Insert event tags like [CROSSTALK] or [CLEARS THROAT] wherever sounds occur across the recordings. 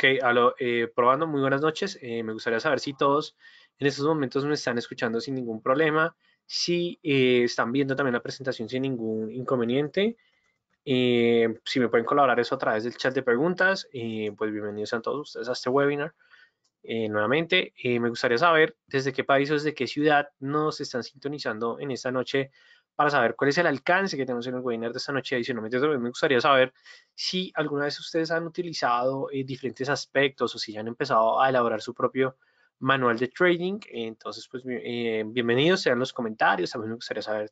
Ok, eh, probando, muy buenas noches. Eh, me gustaría saber si todos en estos momentos me están escuchando sin ningún problema, si eh, están viendo también la presentación sin ningún inconveniente. si me pueden colaborar eso a través del chat de preguntas, pues bienvenidos a todos ustedes a este webinar. nuevamente, me gustaría saber desde qué país o desde qué ciudad nos están sintonizando en esta noche para saber cuál es el alcance que tenemos en el webinar de esta noche. Adicionalmente, me gustaría saber si alguna vez ustedes han utilizado eh, diferentes aspectos o si ya han empezado a elaborar su propio manual de trading. Entonces, pues eh, bienvenidos sean los comentarios. También me gustaría saber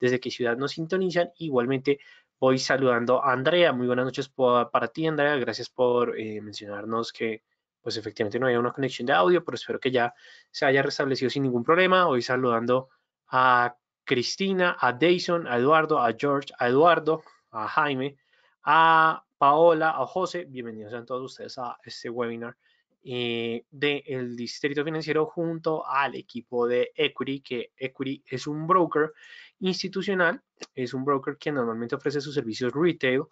desde qué ciudad nos sintonizan. Igualmente, voy saludando a Andrea. Muy buenas noches para ti, Andrea. Gracias por eh, mencionarnos que pues efectivamente no había una conexión de audio, pero espero que ya se haya restablecido sin ningún problema. Hoy saludando a Cristina, a Dayson, a Eduardo, a George, a Eduardo, a Jaime, a Paola, a José. Bienvenidos a todos ustedes a este webinar eh, del Distrito Financiero junto al equipo de Equity, que Equity es un broker institucional, es un broker que normalmente ofrece sus servicios retail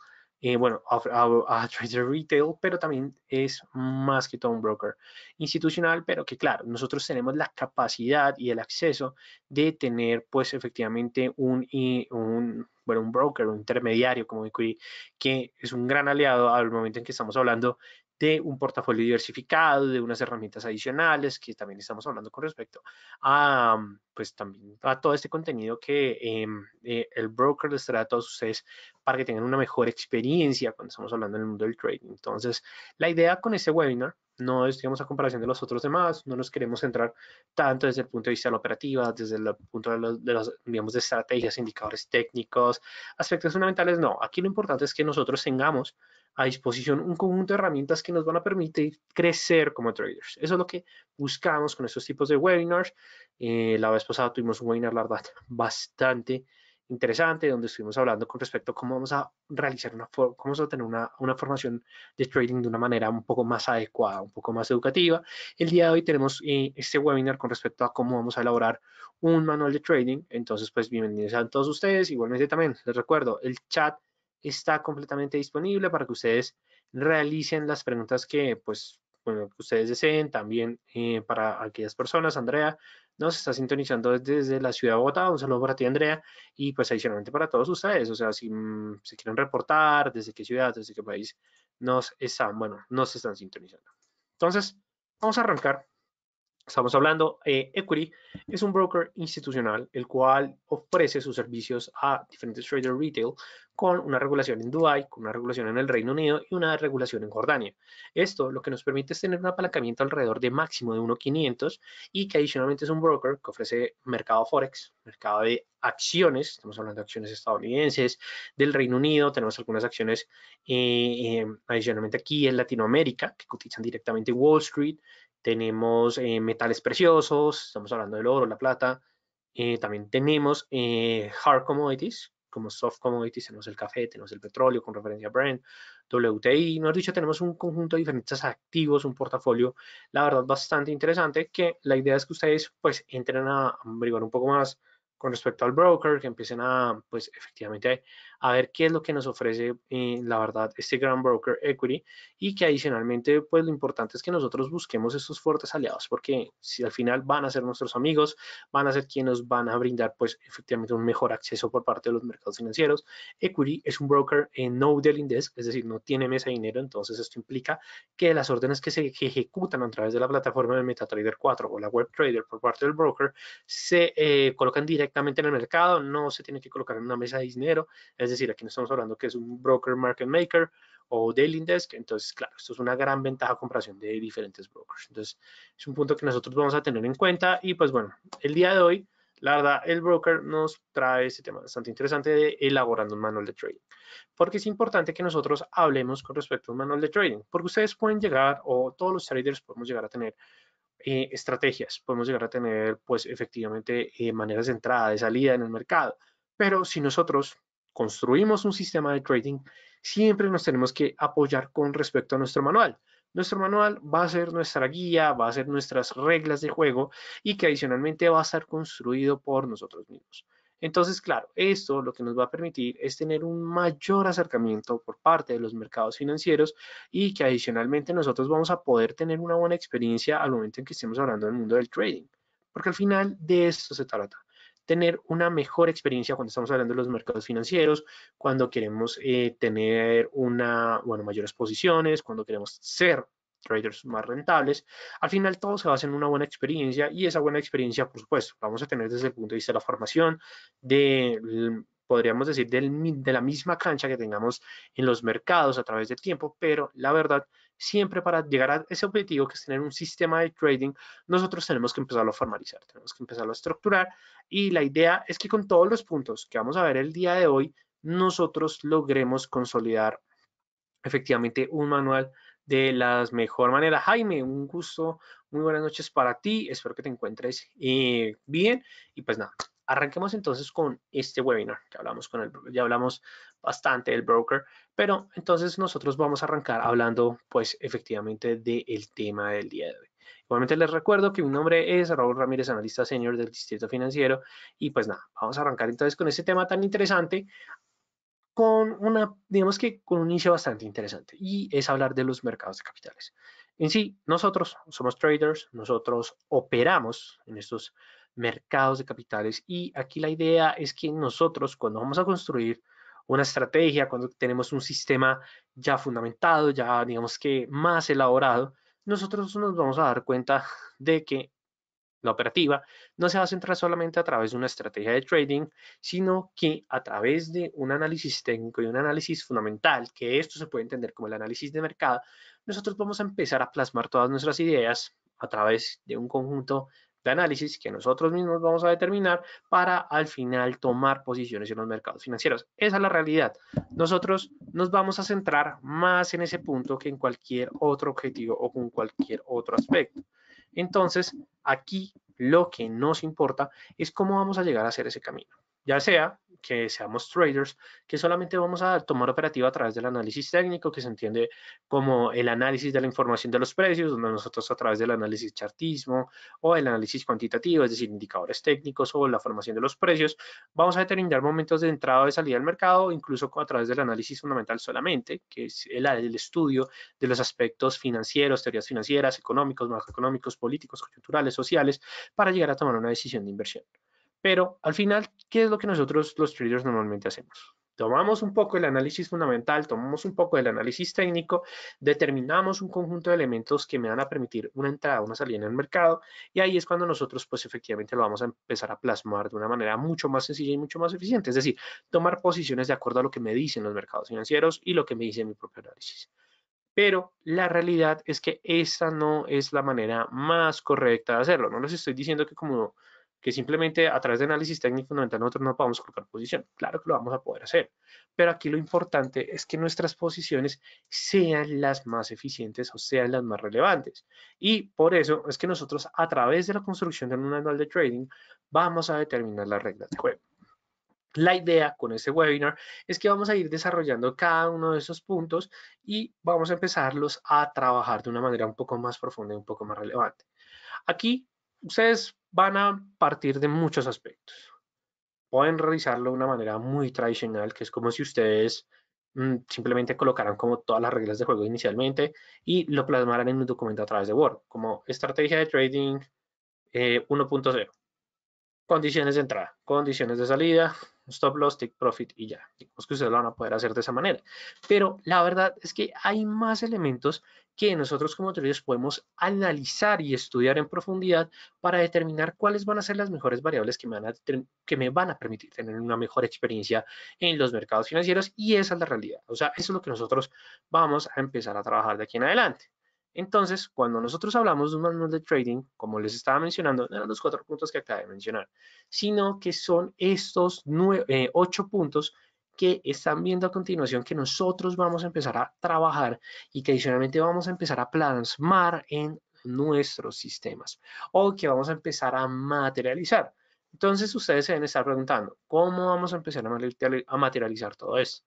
eh, bueno, a, trader retail, pero también es más que todo un broker institucional, pero que claro, nosotros tenemos la capacidad y el acceso de tener pues efectivamente un, un bueno, un broker, un intermediario como BigQuery, que es un gran aliado al momento en que estamos hablando de un portafolio diversificado, de unas herramientas adicionales, que también estamos hablando con respecto a, mm, pues también a todo este contenido que em, eh, el broker les trae a todos ustedes para que tengan una mejor experiencia cuando estamos hablando del mundo del trading. Entonces, la idea con este webinar no es, a comparación de los otros demás, no nos queremos centrar tanto desde el punto de vista de la operativa, desde el punto de los, de digamos, de estrategias, indicadores técnicos, aspectos fundamentales, no. Aquí lo importante es que nosotros tengamos a disposición un conjunto de herramientas que nos van a permitir crecer como traders. Eso es lo que buscamos con estos tipos de webinars. Eh, la vez pasada tuvimos un webinar, la verdad, bastante interesante donde estuvimos hablando con respecto a cómo vamos a realizar una, cómo vamos a tener una, formación de trading de una manera un poco más adecuada, un poco más educativa. El día de hoy tenemos eh, este webinar con respecto a cómo vamos a elaborar un manual de trading. Entonces, pues bienvenidos a todos ustedes. Igualmente también les recuerdo, el chat está completamente disponible para que ustedes realicen las preguntas que pues bueno, que ustedes deseen. También eh, para aquellas personas, Andrea nos está sintonizando desde, la ciudad de Bogotá. Un saludo para ti, Andrea. Y pues adicionalmente para todos ustedes. O sea, si mm, se quieren reportar, desde qué ciudad, desde qué país nos están, bueno, nos están sintonizando. Entonces, vamos a arrancar. Estamos hablando, eh, Equity es un broker institucional el cual ofrece sus servicios a diferentes traders retail con una regulación en Dubai, con una regulación en el Reino Unido y una regulación en Jordania. Esto lo que nos permite es tener un apalancamiento alrededor de máximo de 1.500 y que adicionalmente es un broker que ofrece mercado Forex, mercado de acciones, estamos hablando de acciones estadounidenses, del Reino Unido, tenemos algunas acciones eh, eh, adicionalmente aquí en Latinoamérica que cotizan directamente en Wall Street, tenemos eh, metales preciosos, estamos hablando del oro, la plata, también tenemos hard commodities, como soft commodities, tenemos el café, tenemos el petróleo con referencia a Brent, WTI, mejor dicho, tenemos un conjunto de diferentes activos, un portafolio, la verdad, bastante interesante, que la idea es que ustedes pues entren a averiguar un poco más con respecto al broker, que empiecen a, pues efectivamente, a ver qué es lo que nos ofrece, eh, la verdad, este gran broker equity y que adicionalmente, pues lo importante es que nosotros busquemos estos fuertes aliados porque si al final van a ser nuestros amigos, van a ser quienes nos van a brindar, pues efectivamente, un mejor acceso por parte de los mercados financieros. Equity es un broker en eh, no dealing desk, es decir, no tiene mesa de dinero, entonces esto implica que las órdenes que se ejecutan a través de la plataforma de MetaTrader 4 o la web trader por parte del broker se eh, colocan directamente en el mercado, no se tiene que colocar en una mesa de dinero, es decir, decir, aquí no estamos hablando que es un broker market maker o daily desk. Entonces, claro, esto es una gran ventaja comparación de diferentes brokers. Entonces, es un punto que nosotros vamos a tener en cuenta. Y pues bueno, el día de hoy, la verdad, el broker nos trae este tema bastante interesante de elaborando un manual de trading. Porque es importante que nosotros hablemos con respecto a un manual de trading. Porque ustedes pueden llegar, o todos los traders podemos llegar a tener eh, estrategias, podemos llegar a tener, pues, efectivamente, eh, maneras de entrada, de salida en el mercado. Pero si nosotros construimos un sistema de trading, siempre nos tenemos que apoyar con respecto a nuestro manual. Nuestro manual va a ser nuestra guía, va a ser nuestras reglas de juego y que adicionalmente va a ser construido por nosotros mismos. Entonces, claro, esto lo que nos va a permitir es tener un mayor acercamiento por parte de los mercados financieros y que adicionalmente nosotros vamos a poder tener una buena experiencia al momento en que estemos hablando del mundo del trading, porque al final de esto se trata tener una mejor experiencia cuando estamos hablando de los mercados financieros, cuando queremos eh, tener una, bueno, mayores posiciones, cuando queremos ser traders más rentables. Al final todo se basa en una buena experiencia y esa buena experiencia, por supuesto, vamos a tener desde el punto de vista de la formación, de podríamos decir, de la misma cancha que tengamos en los mercados a través del tiempo, pero la verdad siempre para llegar a ese objetivo que es tener un sistema de trading, nosotros tenemos que empezarlo a formalizar, tenemos que empezarlo a estructurar y la idea es que con todos los puntos que vamos a ver el día de hoy, nosotros logremos consolidar efectivamente un manual de la mejor manera. Jaime, un gusto, muy buenas noches para ti, espero que te encuentres eh, bien y pues nada, Arranquemos entonces con este webinar. Ya hablamos, con el, ya hablamos bastante del broker, pero entonces nosotros vamos a arrancar hablando pues efectivamente del tema del día de hoy. Igualmente les recuerdo que mi nombre es Raúl Ramírez, analista senior del Distrito Financiero y pues nada, vamos a arrancar entonces con este tema tan interesante con una, digamos que con un inicio bastante interesante y es hablar de los mercados de capitales. En sí, nosotros somos traders, nosotros operamos en estos mercados de capitales. Y aquí la idea es que nosotros cuando vamos a construir una estrategia, cuando tenemos un sistema ya fundamentado, ya digamos que más elaborado, nosotros nos vamos a dar cuenta [LAUGHS] de que la operativa no se va a centrar solamente a través de una estrategia de trading, sino que a través de un análisis técnico y un análisis fundamental, que esto se puede entender como el análisis de mercado, nosotros vamos a empezar a plasmar todas nuestras ideas a través de un conjunto de análisis que nosotros mismos vamos a determinar para al final tomar posiciones en los mercados financieros. Esa es la realidad. Nosotros nos vamos a centrar más en ese punto que en cualquier otro objetivo o con cualquier otro aspecto. Entonces, aquí lo que nos importa es cómo vamos a llegar a hacer ese camino ya sea que seamos traders, que solamente vamos a tomar operativo a través del análisis técnico, que se entiende como el análisis de la información de los precios, donde nosotros a través del análisis chartismo o el análisis cuantitativo, es decir, indicadores técnicos o la formación de los precios, vamos a determinar momentos de entrada o de salida del mercado, incluso a través del análisis fundamental solamente, que es el, del estudio de los aspectos financieros, teorías financieras, económicos, macroeconómicos, políticos, culturales, sociales, para llegar a tomar una decisión de inversión. Pero al final, ¿qué es lo que nosotros los traders normalmente hacemos? Tomamos un poco el análisis fundamental, tomamos un poco el análisis técnico, determinamos un conjunto de elementos que me van a permitir una entrada, o una salida en el mercado y ahí es cuando nosotros pues efectivamente lo vamos a empezar a plasmar de una manera mucho más sencilla y mucho más eficiente, es decir, tomar posiciones de acuerdo a lo que me dicen los mercados financieros y lo que me dice mi propio análisis. Pero la realidad es que esa no es la manera más correcta de hacerlo. No les estoy diciendo que como que simplemente a través de análisis técnico fundamental nosotros no podamos colocar posición. Claro que lo vamos a poder hacer, pero aquí lo importante es que nuestras posiciones sean las más eficientes o sean las más relevantes. Y por eso es que nosotros a través de la construcción de un manual de trading vamos a determinar las reglas de juego. La idea con este webinar es que vamos a ir desarrollando cada uno de esos puntos y vamos a empezarlos a trabajar de una manera un poco más profunda y un poco más relevante. Aquí ustedes van a partir de muchos aspectos. Pueden realizarlo de una manera muy tradicional, que es como si ustedes mm, simplemente colocaran como todas las reglas de juego inicialmente y lo plasmaran en un documento a través de Word, como estrategia de trading 1.0, eh, condiciones de entrada, condiciones de salida, stop loss, take profit y ya. Digamos que ustedes lo van a poder hacer de esa manera. Pero la verdad es que hay más elementos que nosotros como traders podemos analizar y estudiar en profundidad para determinar cuáles van a ser las mejores variables que me van a, que me van a permitir tener una mejor experiencia en los mercados financieros y esa es la realidad. O sea, eso es lo que nosotros vamos a empezar a trabajar de aquí en adelante. Entonces, cuando nosotros hablamos de un manual de trading, como les estaba mencionando, no eran los cuatro puntos que acabé de mencionar, sino que son estos eh, ocho puntos que están viendo a continuación que nosotros vamos a empezar a trabajar y que adicionalmente vamos a empezar a plasmar en nuestros sistemas o que vamos a empezar a materializar. Entonces ustedes se deben estar preguntando, ¿cómo vamos a empezar a materializar todo esto?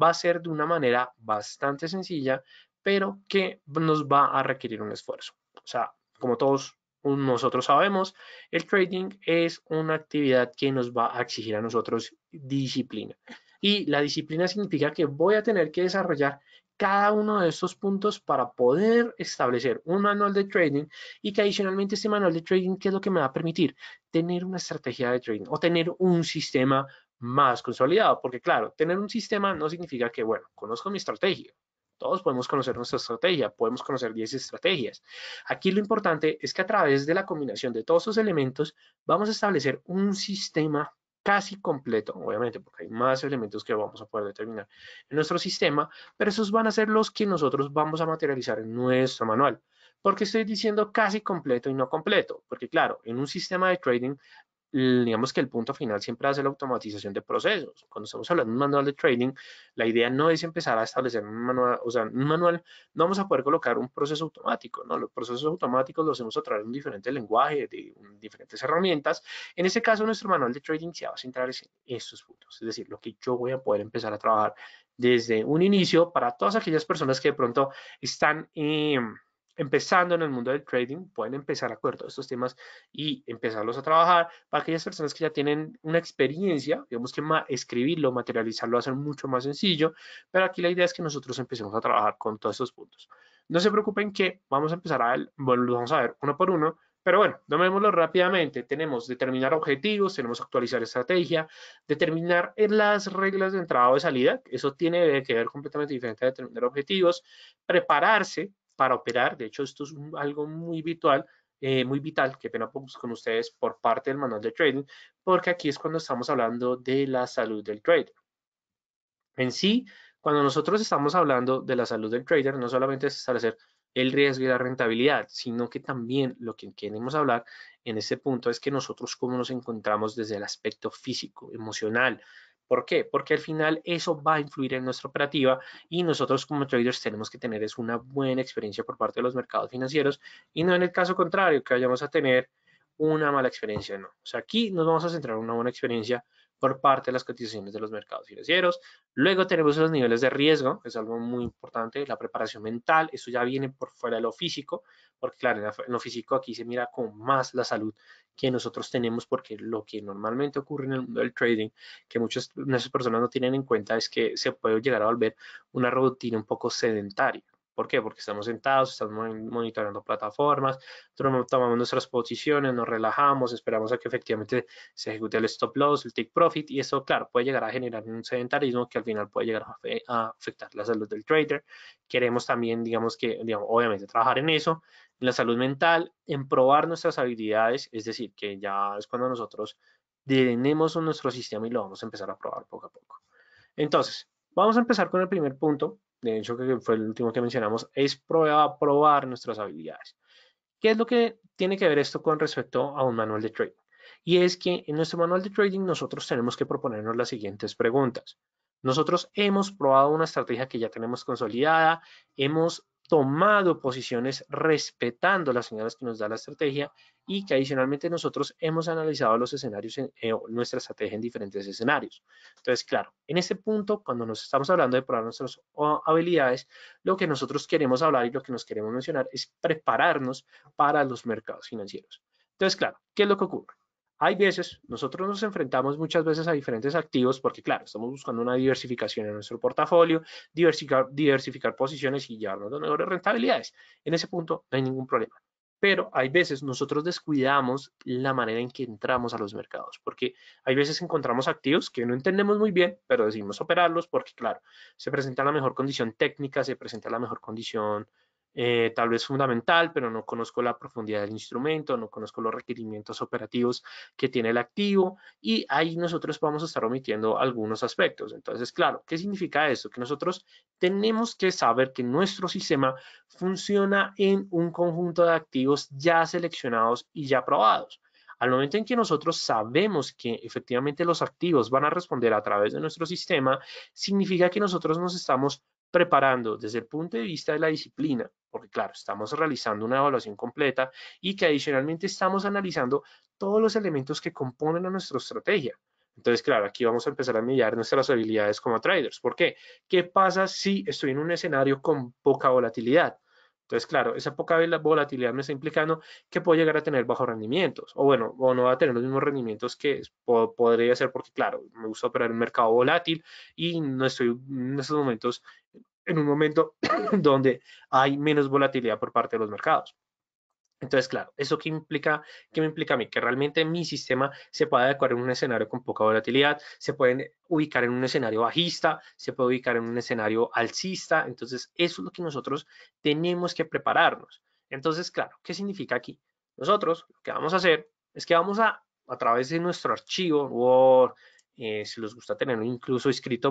Va a ser de una manera bastante sencilla, pero que nos va a requerir un esfuerzo. O sea, como todos nosotros sabemos, el trading es una actividad que nos va a exigir a nosotros disciplina. Y la disciplina significa que voy a tener que desarrollar cada uno de estos puntos para poder establecer un manual de trading y que adicionalmente este manual de trading, ¿qué es lo que me va a permitir? Tener una estrategia de trading o tener un sistema más consolidado, porque claro, tener un sistema no significa que, bueno, conozco mi estrategia, todos podemos conocer nuestra estrategia, podemos conocer 10 estrategias. Aquí lo importante es que a través de la combinación de todos esos elementos vamos a establecer un sistema casi completo, obviamente, porque hay más elementos que vamos a poder determinar en nuestro sistema, pero esos van a ser los que nosotros vamos a materializar en nuestro manual. ¿Por qué estoy diciendo casi completo y no completo? Porque claro, en un sistema de trading digamos que el punto final siempre hace la automatización de procesos. Cuando estamos hablando de un manual de trading, la idea no es empezar a establecer un manual, o sea, un manual, no vamos a poder colocar un proceso automático, ¿no? Los procesos automáticos los hacemos a través de un diferente lenguaje, de diferentes herramientas. En ese caso, nuestro manual de trading se va a centrar en estos puntos, es decir, lo que yo voy a poder empezar a trabajar desde un inicio para todas aquellas personas que de pronto están... Eh, empezando en el mundo del trading, pueden empezar a todos estos temas y empezarlos a trabajar para aquellas personas que ya tienen una experiencia, digamos que escribirlo, materializarlo va mucho más sencillo, pero aquí la idea es que nosotros empecemos a trabajar con todos estos puntos. No se preocupen que vamos a empezar a, bueno, vamos a ver uno por uno, pero bueno, nombrémoslo rápidamente. Tenemos determinar objetivos, tenemos actualizar estrategia, determinar las reglas de entrada o de salida. Eso tiene que ver completamente diferente a determinar objetivos. Prepararse, para operar. De hecho, esto es algo muy vital, eh, muy vital, que pena pues, con ustedes por parte del manual de trading, porque aquí es cuando estamos hablando de la salud del trader. En sí, cuando nosotros estamos hablando de la salud del trader, no solamente es establecer el riesgo y la rentabilidad, sino que también lo que queremos hablar en ese punto es que nosotros cómo nos encontramos desde el aspecto físico, emocional, ¿Por qué? Porque al final eso va a influir en nuestra operativa y nosotros como traders tenemos que tener una buena experiencia por parte de los mercados financieros y no en el caso contrario que vayamos a tener una mala experiencia, no. O sea, aquí nos vamos a centrar en una buena experiencia por parte de las cotizaciones de los mercados financieros. Luego tenemos los niveles de riesgo, que es algo muy importante, la preparación mental, eso ya viene por fuera de lo físico, porque claro, en lo físico aquí se mira con más la salud que nosotros tenemos, porque lo que normalmente ocurre en el mundo del trading, que muchas, esas personas no tienen en cuenta, es que se puede llegar a volver una rutina un poco sedentaria. ¿Por qué? Porque estamos sentados, estamos monitoreando plataformas, tomamos nuestras posiciones, nos relajamos, esperamos a que efectivamente se ejecute el stop loss, el take profit, y eso, claro, puede llegar a generar un sedentarismo que al final puede llegar a, afectar la salud del trader. Queremos también, digamos que, obviamente, trabajar en eso, en la salud mental, en probar nuestras habilidades, es decir, que ya es cuando nosotros tenemos nuestro sistema y lo vamos a empezar a probar poco a poco. Entonces, vamos a empezar con el primer punto, de hecho que fue el último que mencionamos, es probar nuestras habilidades. ¿Qué es lo que tiene que ver esto con respecto a un manual de trading? Y es que en nuestro manual de trading nosotros tenemos que proponernos las siguientes preguntas. Nosotros hemos probado una estrategia que ya tenemos consolidada, hemos tomado posiciones respetando las señales que nos da la estrategia y que adicionalmente nosotros hemos analizado los escenarios, en, eh, nuestra estrategia en diferentes escenarios. Entonces, claro, en ese punto, cuando nos estamos hablando de probar nuestras habilidades, lo que nosotros queremos hablar y lo que nos queremos mencionar es prepararnos para los mercados financieros. Entonces, claro, ¿qué es lo que ocurre? Hay veces, nosotros nos enfrentamos muchas veces a diferentes activos porque, claro, estamos buscando una diversificación en nuestro portafolio, diversificar, diversificar posiciones y llevarnos a mejores rentabilidades. En ese punto no hay ningún problema. Pero hay veces nosotros descuidamos la manera en que entramos a los mercados, porque hay veces encontramos activos que no entendemos muy bien, pero decidimos operarlos porque, claro, se presenta la mejor condición técnica, se presenta la mejor condición eh, tal vez fundamental, pero no conozco la profundidad del instrumento, no conozco los requerimientos operativos que tiene el activo y ahí nosotros vamos a estar omitiendo algunos aspectos. Entonces, claro, ¿qué significa eso? Que nosotros tenemos que saber que nuestro sistema funciona en un conjunto de activos ya seleccionados y ya probados. Al momento en que nosotros sabemos que efectivamente los activos van a responder a través de nuestro sistema, significa que nosotros nos estamos preparando desde el punto de vista de la disciplina porque claro, estamos realizando una evaluación completa y que adicionalmente estamos analizando todos los elementos que componen a nuestra estrategia. Entonces, claro, aquí vamos a empezar a mediar nuestras habilidades como traders. ¿Por qué? ¿Qué pasa si estoy en un escenario con poca volatilidad? Entonces, claro, esa poca volatilidad me está implicando que puedo llegar a tener bajos rendimientos, o bueno, o no va a tener los mismos rendimientos que podría ser porque, claro, me gusta operar en mercado volátil y no estoy en estos momentos en un momento [CLEARS THROAT] donde hay menos volatilidad por parte de los mercados. Entonces, claro, ¿eso qué implica? ¿Qué me implica a mí? Que realmente mi sistema se puede adecuar en un escenario con poca volatilidad, se pueden ubicar en un escenario bajista, se puede ubicar en un escenario alcista. Entonces, eso es lo que nosotros tenemos que prepararnos. Entonces, claro, ¿qué significa aquí? Nosotros lo que vamos a hacer es que vamos a, a través de nuestro archivo Word, eh, si les gusta tener incluso escrito,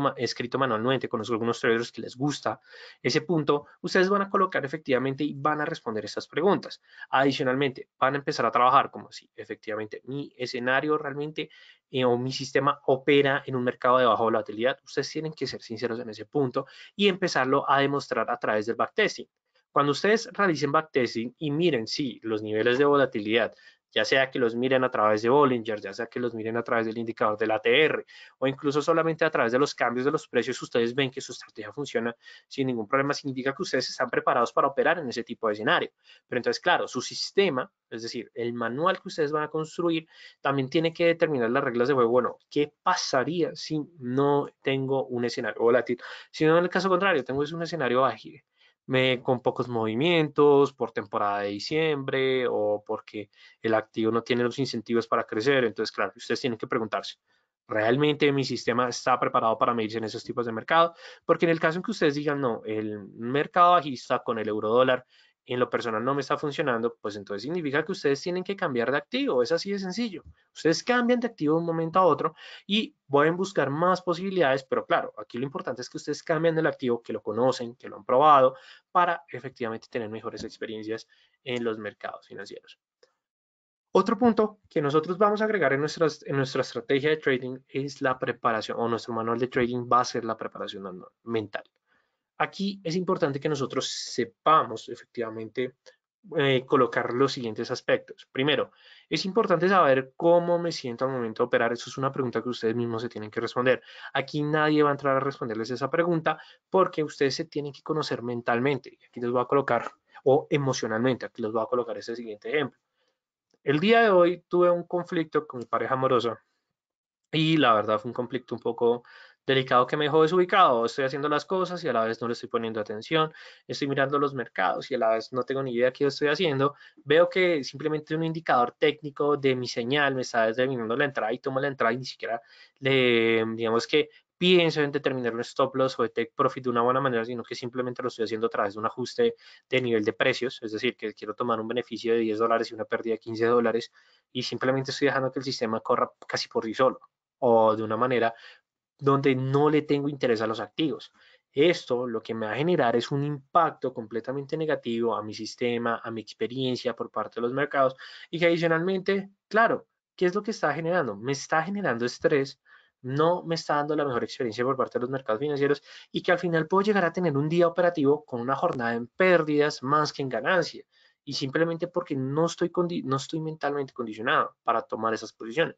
manualmente, conozco algunos traders que les gusta ese punto, ustedes van a colocar efectivamente y van a responder esas preguntas. Adicionalmente, van a empezar a trabajar como si efectivamente mi escenario realmente eh, o mi sistema opera en un mercado de baja volatilidad. Ustedes tienen que ser sinceros en ese punto y empezarlo a demostrar a través del backtesting. Cuando ustedes realicen backtesting y miren si los niveles de volatilidad ya sea que los miren a través de Bollinger, ya sea que los miren a través del indicador del ATR o incluso solamente a través de los cambios de los precios, ustedes ven que su estrategia funciona sin ningún problema, significa que ustedes están preparados para operar en ese tipo de escenario. Pero entonces, claro, su sistema, es decir, el manual que ustedes van a construir, también tiene que determinar las reglas de juego. Bueno, ¿qué pasaría si no tengo un escenario volátil? Si no, en el caso contrario, tengo un escenario ágil con pocos movimientos, por temporada de diciembre o porque el activo no tiene los incentivos para crecer. Entonces, claro, ustedes tienen que preguntarse, ¿realmente mi sistema está preparado para medirse en esos tipos de mercado? Porque en el caso en que ustedes digan, no, el mercado bajista con el euro dólar en lo personal no me está funcionando, pues entonces significa que ustedes tienen que cambiar de activo. Es así de sencillo. Ustedes cambian de activo de un momento a otro y pueden buscar más posibilidades, pero claro, aquí lo importante es que ustedes cambien el activo, que lo conocen, que lo han probado, para efectivamente tener mejores experiencias en los mercados financieros. Otro punto que nosotros vamos a agregar en, en nuestra estrategia de trading es la preparación, o nuestro manual de trading va a ser la preparación mental. Aquí es importante que nosotros sepamos efectivamente eh, colocar los siguientes aspectos. Primero, es importante saber cómo me siento al momento de operar. Eso es una pregunta que ustedes mismos se tienen que responder. Aquí nadie va a entrar a responderles esa pregunta porque ustedes se tienen que conocer mentalmente. Aquí les voy a colocar, o emocionalmente, aquí les voy a colocar ese siguiente ejemplo. El día de hoy tuve un conflicto con mi pareja amorosa y la verdad fue un conflicto un poco delicado que me dejó desubicado. Estoy haciendo las cosas y a la vez no le estoy poniendo atención, estoy mirando los mercados y a la vez no tengo ni idea qué estoy haciendo. Veo que simplemente un indicador técnico de mi señal me está determinando la entrada y tomo la entrada y ni siquiera le, digamos que pienso en determinar un stop loss o de take profit de una buena manera, sino que simplemente lo estoy haciendo a través de un ajuste de nivel de precios, es decir, que quiero tomar un beneficio de 10 dólares y una pérdida de 15 dólares y simplemente estoy dejando que el sistema corra casi por sí solo o de una manera donde no le tengo interés a los activos. Esto lo que me va a generar es un impacto completamente negativo a mi sistema, a mi experiencia por parte de los mercados y que adicionalmente, claro, ¿qué es lo que está generando? Me está generando estrés, no me está dando la mejor experiencia por parte de los mercados financieros y que al final puedo llegar a tener un día operativo con una jornada en pérdidas más que en ganancia y simplemente porque no estoy, no estoy mentalmente condicionado para tomar esas posiciones.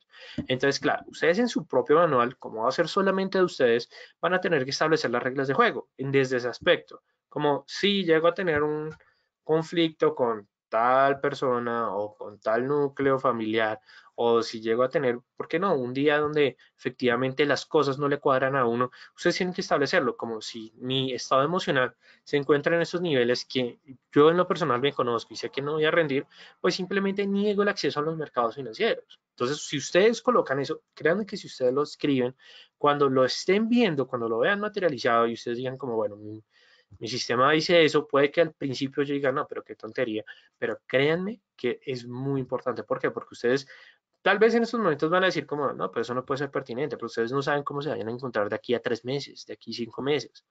Entonces, claro, ustedes en su propio manual, como va a ser solamente de ustedes, van a tener que establecer las reglas de juego desde ese aspecto. Como si llego a tener un conflicto con tal persona o con tal núcleo familiar o si llego a tener, ¿por qué no? Un día donde efectivamente las cosas no le cuadran a uno, ustedes tienen que establecerlo, como si mi estado emocional se encuentra en esos niveles que yo en lo personal me conozco y sé que no voy a rendir, pues simplemente niego el acceso a los mercados financieros. Entonces, si ustedes colocan eso, créanme que si ustedes lo escriben, cuando lo estén viendo, cuando lo vean materializado y ustedes digan como, bueno, mm, mi sistema dice eso, puede que al principio yo diga, no, pero qué tontería, pero créanme que es muy importante. ¿Por qué? Porque ustedes tal vez en estos momentos van a decir como, no, pero eso no puede ser pertinente, pero ustedes no saben cómo se vayan a encontrar de aquí a tres meses, de aquí a cinco meses.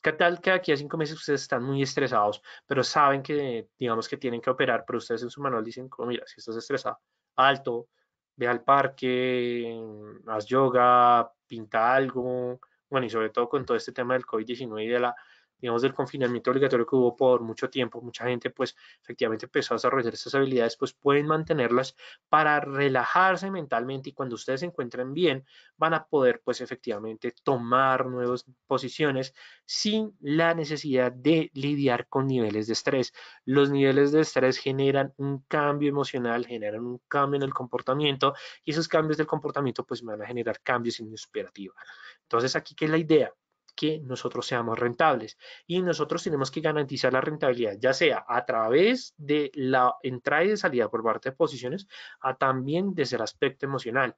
¿Qué tal que aquí a cinco meses ustedes están muy estresados, pero saben que, digamos, que tienen que operar, pero ustedes en su manual dicen, como, mira, si estás estresado, alto, ve al parque, haz yoga, pinta algo, bueno, y sobre todo con todo este tema del COVID-19 y de la digamos, del confinamiento obligatorio que hubo por mucho tiempo, mucha gente pues efectivamente empezó a desarrollar estas habilidades, pues pueden mantenerlas para relajarse mentalmente y cuando ustedes se encuentren bien van a poder pues efectivamente tomar nuevas posiciones sin la necesidad de lidiar con niveles de estrés. Los niveles de estrés generan un cambio emocional, generan un cambio en el comportamiento y esos cambios del comportamiento pues van a generar cambios en mi operativa. Entonces aquí, ¿qué es la idea? que nosotros seamos rentables. Y nosotros tenemos que garantizar la rentabilidad, ya sea a través de la entrada y de salida por parte de posiciones, a también desde el aspecto emocional.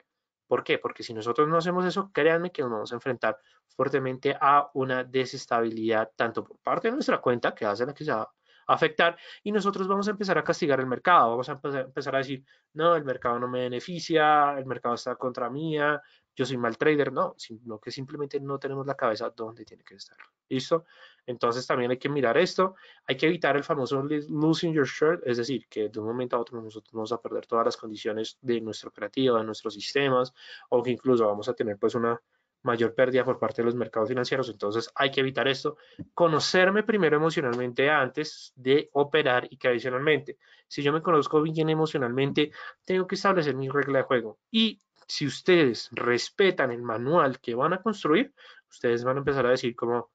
¿Por qué? Porque si nosotros no hacemos eso, créanme que nos vamos a enfrentar fuertemente a una desestabilidad, tanto por parte de nuestra cuenta, que hace la que se va a afectar, y nosotros vamos a empezar a castigar el mercado, vamos a empezar a decir, no, el mercado no me beneficia, el mercado está contra mía, yo soy mal trader, no, sino que simplemente no tenemos la cabeza donde tiene que estar. ¿Listo? Entonces también hay que mirar esto, hay que evitar el famoso losing your shirt, es decir, que de un momento a otro nosotros vamos a perder todas las condiciones de nuestra operativa, de nuestros sistemas, o que incluso vamos a tener pues una mayor pérdida por parte de los mercados financieros, entonces hay que evitar esto, conocerme primero emocionalmente antes de operar y que adicionalmente, si yo me conozco bien emocionalmente, tengo que establecer mi regla de juego y si ustedes respetan el manual que van a construir, ustedes van a empezar a decir como,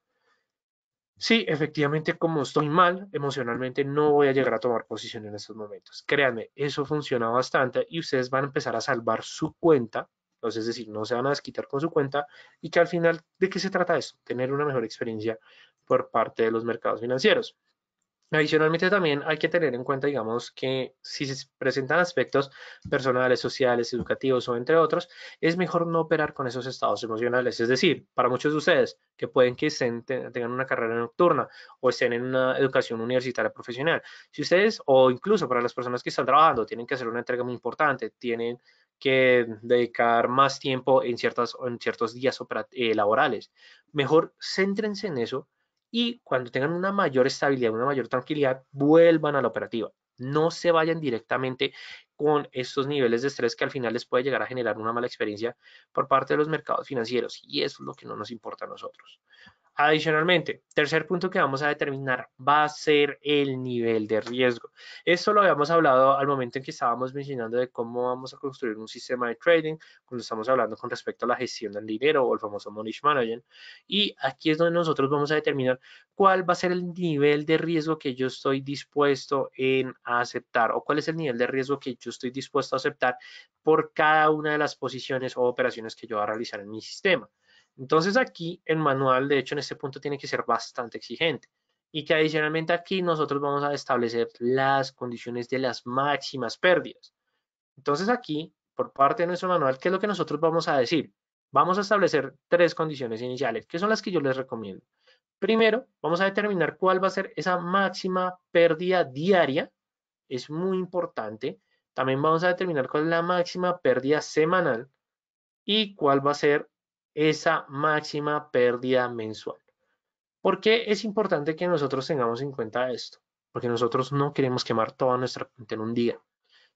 sí, efectivamente, como estoy mal emocionalmente, no voy a llegar a tomar posición en estos momentos. Créanme, eso funciona bastante y ustedes van a empezar a salvar su cuenta, entonces, es decir, no se van a desquitar con su cuenta y que al final, ¿de qué se trata eso? Tener una mejor experiencia por parte de los mercados financieros. Adicionalmente también hay que tener en cuenta, digamos, que si se presentan aspectos personales, sociales, educativos o entre otros, es mejor no operar con esos estados emocionales. Es decir, para muchos de ustedes que pueden que estén, tengan una carrera nocturna o estén en una educación universitaria profesional, si ustedes o incluso para las personas que están trabajando tienen que hacer una entrega muy importante, tienen que dedicar más tiempo en, ciertas, en ciertos días eh, laborales, mejor céntrense en eso y cuando tengan una mayor estabilidad, una mayor tranquilidad, vuelvan a la operativa. No se vayan directamente con estos niveles de estrés que al final les puede llegar a generar una mala experiencia por parte de los mercados financieros. Y eso es lo que no nos importa a nosotros. Adicionalmente, tercer punto que vamos a determinar va a ser el nivel de riesgo. Esto lo habíamos hablado al momento en que estábamos mencionando de cómo vamos a construir un sistema de trading, cuando estamos hablando con respecto a la gestión del dinero o el famoso money management. Y aquí es donde nosotros vamos a determinar cuál va a ser el nivel de riesgo que yo estoy dispuesto en aceptar o cuál es el nivel de riesgo que yo estoy dispuesto a aceptar por cada una de las posiciones o operaciones que yo voy a realizar en mi sistema. Entonces aquí el manual, de hecho, en este punto tiene que ser bastante exigente y que adicionalmente aquí nosotros vamos a establecer las condiciones de las máximas pérdidas. Entonces aquí, por parte de nuestro manual, ¿qué es lo que nosotros vamos a decir? Vamos a establecer tres condiciones iniciales, que son las que yo les recomiendo. Primero, vamos a determinar cuál va a ser esa máxima pérdida diaria. Es muy importante. También vamos a determinar cuál es la máxima pérdida semanal y cuál va a ser esa máxima pérdida mensual. ¿Por qué es importante que nosotros tengamos en cuenta esto? Porque nosotros no queremos quemar toda nuestra cuenta en un día.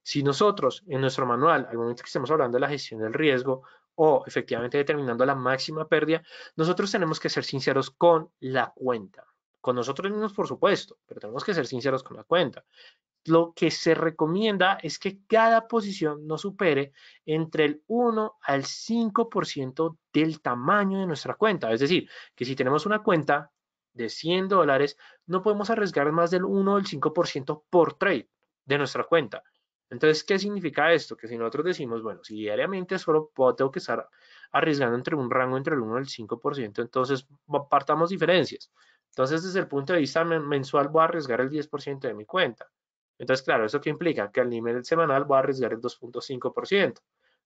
Si nosotros en nuestro manual, al momento que estemos hablando de la gestión del riesgo o efectivamente determinando la máxima pérdida, nosotros tenemos que ser sinceros con la cuenta. Con nosotros mismos, por supuesto, pero tenemos que ser sinceros con la cuenta lo que se recomienda es que cada posición no supere entre el 1 al 5% del tamaño de nuestra cuenta. Es decir, que si tenemos una cuenta de 100 dólares, no podemos arriesgar más del 1 o el 5% por trade de nuestra cuenta. Entonces, ¿qué significa esto? Que si nosotros decimos, bueno, si diariamente solo tengo que estar arriesgando entre un rango entre el 1 y el 5%, entonces partamos diferencias. Entonces, desde el punto de vista mensual, voy a arriesgar el 10% de mi cuenta. Entonces, claro, ¿eso que implica? Que al nivel semanal voy a arriesgar el 2.5%.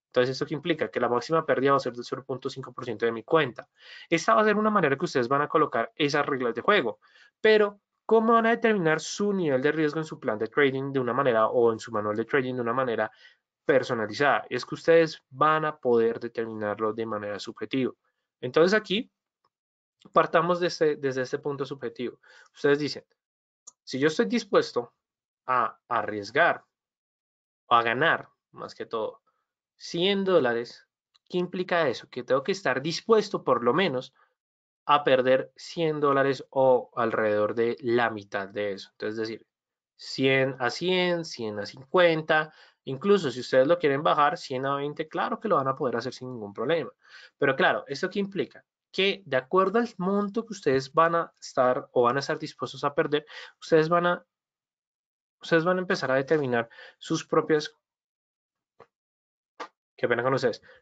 Entonces, ¿eso que implica? Que la máxima pérdida va a ser del 0.5% de mi cuenta. Esta va a ser una manera que ustedes van a colocar esas reglas de juego. Pero, ¿cómo van a determinar su nivel de riesgo en su plan de trading de una manera o en su manual de trading de una manera personalizada? Es que ustedes van a poder determinarlo de manera subjetiva. Entonces, aquí partamos desde, desde este punto subjetivo. Ustedes dicen, si yo estoy dispuesto a arriesgar o a ganar, más que todo, 100 dólares, ¿qué implica eso? Que tengo que estar dispuesto por lo menos a perder 100 dólares o alrededor de la mitad de eso. Entonces, es decir, 100 a 100, 100 a 50, incluso si ustedes lo quieren bajar 100 a 20, claro que lo van a poder hacer sin ningún problema. Pero claro, ¿esto qué implica? Que de acuerdo al monto que ustedes van a estar o van a estar dispuestos a perder, ustedes van a ustedes van a empezar a determinar sus propias,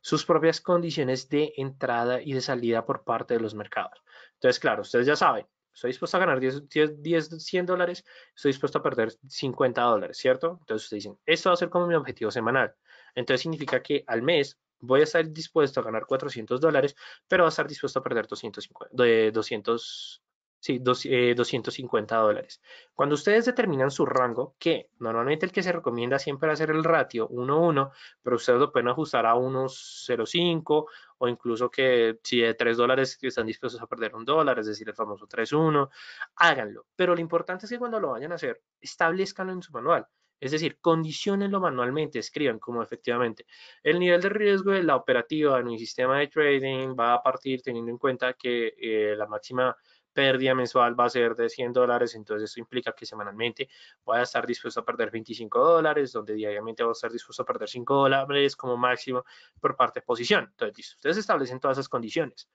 sus propias condiciones de entrada y de salida por parte de los mercados. Entonces, claro, ustedes ya saben, estoy dispuesto a ganar 10, 10, 100 dólares, estoy dispuesto a perder 50 dólares, ¿cierto? Entonces ustedes dicen, esto va a ser como mi objetivo semanal. Entonces significa que al mes voy a estar dispuesto a ganar 400 dólares, pero va a estar dispuesto a perder 250, de 200 Sí, dos, eh, 250 dólares. Cuando ustedes determinan su rango, que normalmente el que se recomienda siempre hacer el ratio 1-1, pero ustedes lo pueden ajustar a 1.05 o incluso que si de 3 dólares están dispuestos a perder un dólar, es decir, el famoso 3-1, háganlo. Pero lo importante es que cuando lo vayan a hacer, establezcanlo en su manual. Es decir, condicionenlo manualmente, escriban como efectivamente el nivel de riesgo de la operativa en un sistema de trading va a partir teniendo en cuenta que eh, la máxima pérdida mensual va a ser de 100 dólares, entonces eso implica que semanalmente voy a estar dispuesto a perder 25 dólares, donde diariamente voy a estar dispuesto a perder 5 dólares como máximo por parte de posición. Entonces, ustedes establecen todas esas condiciones.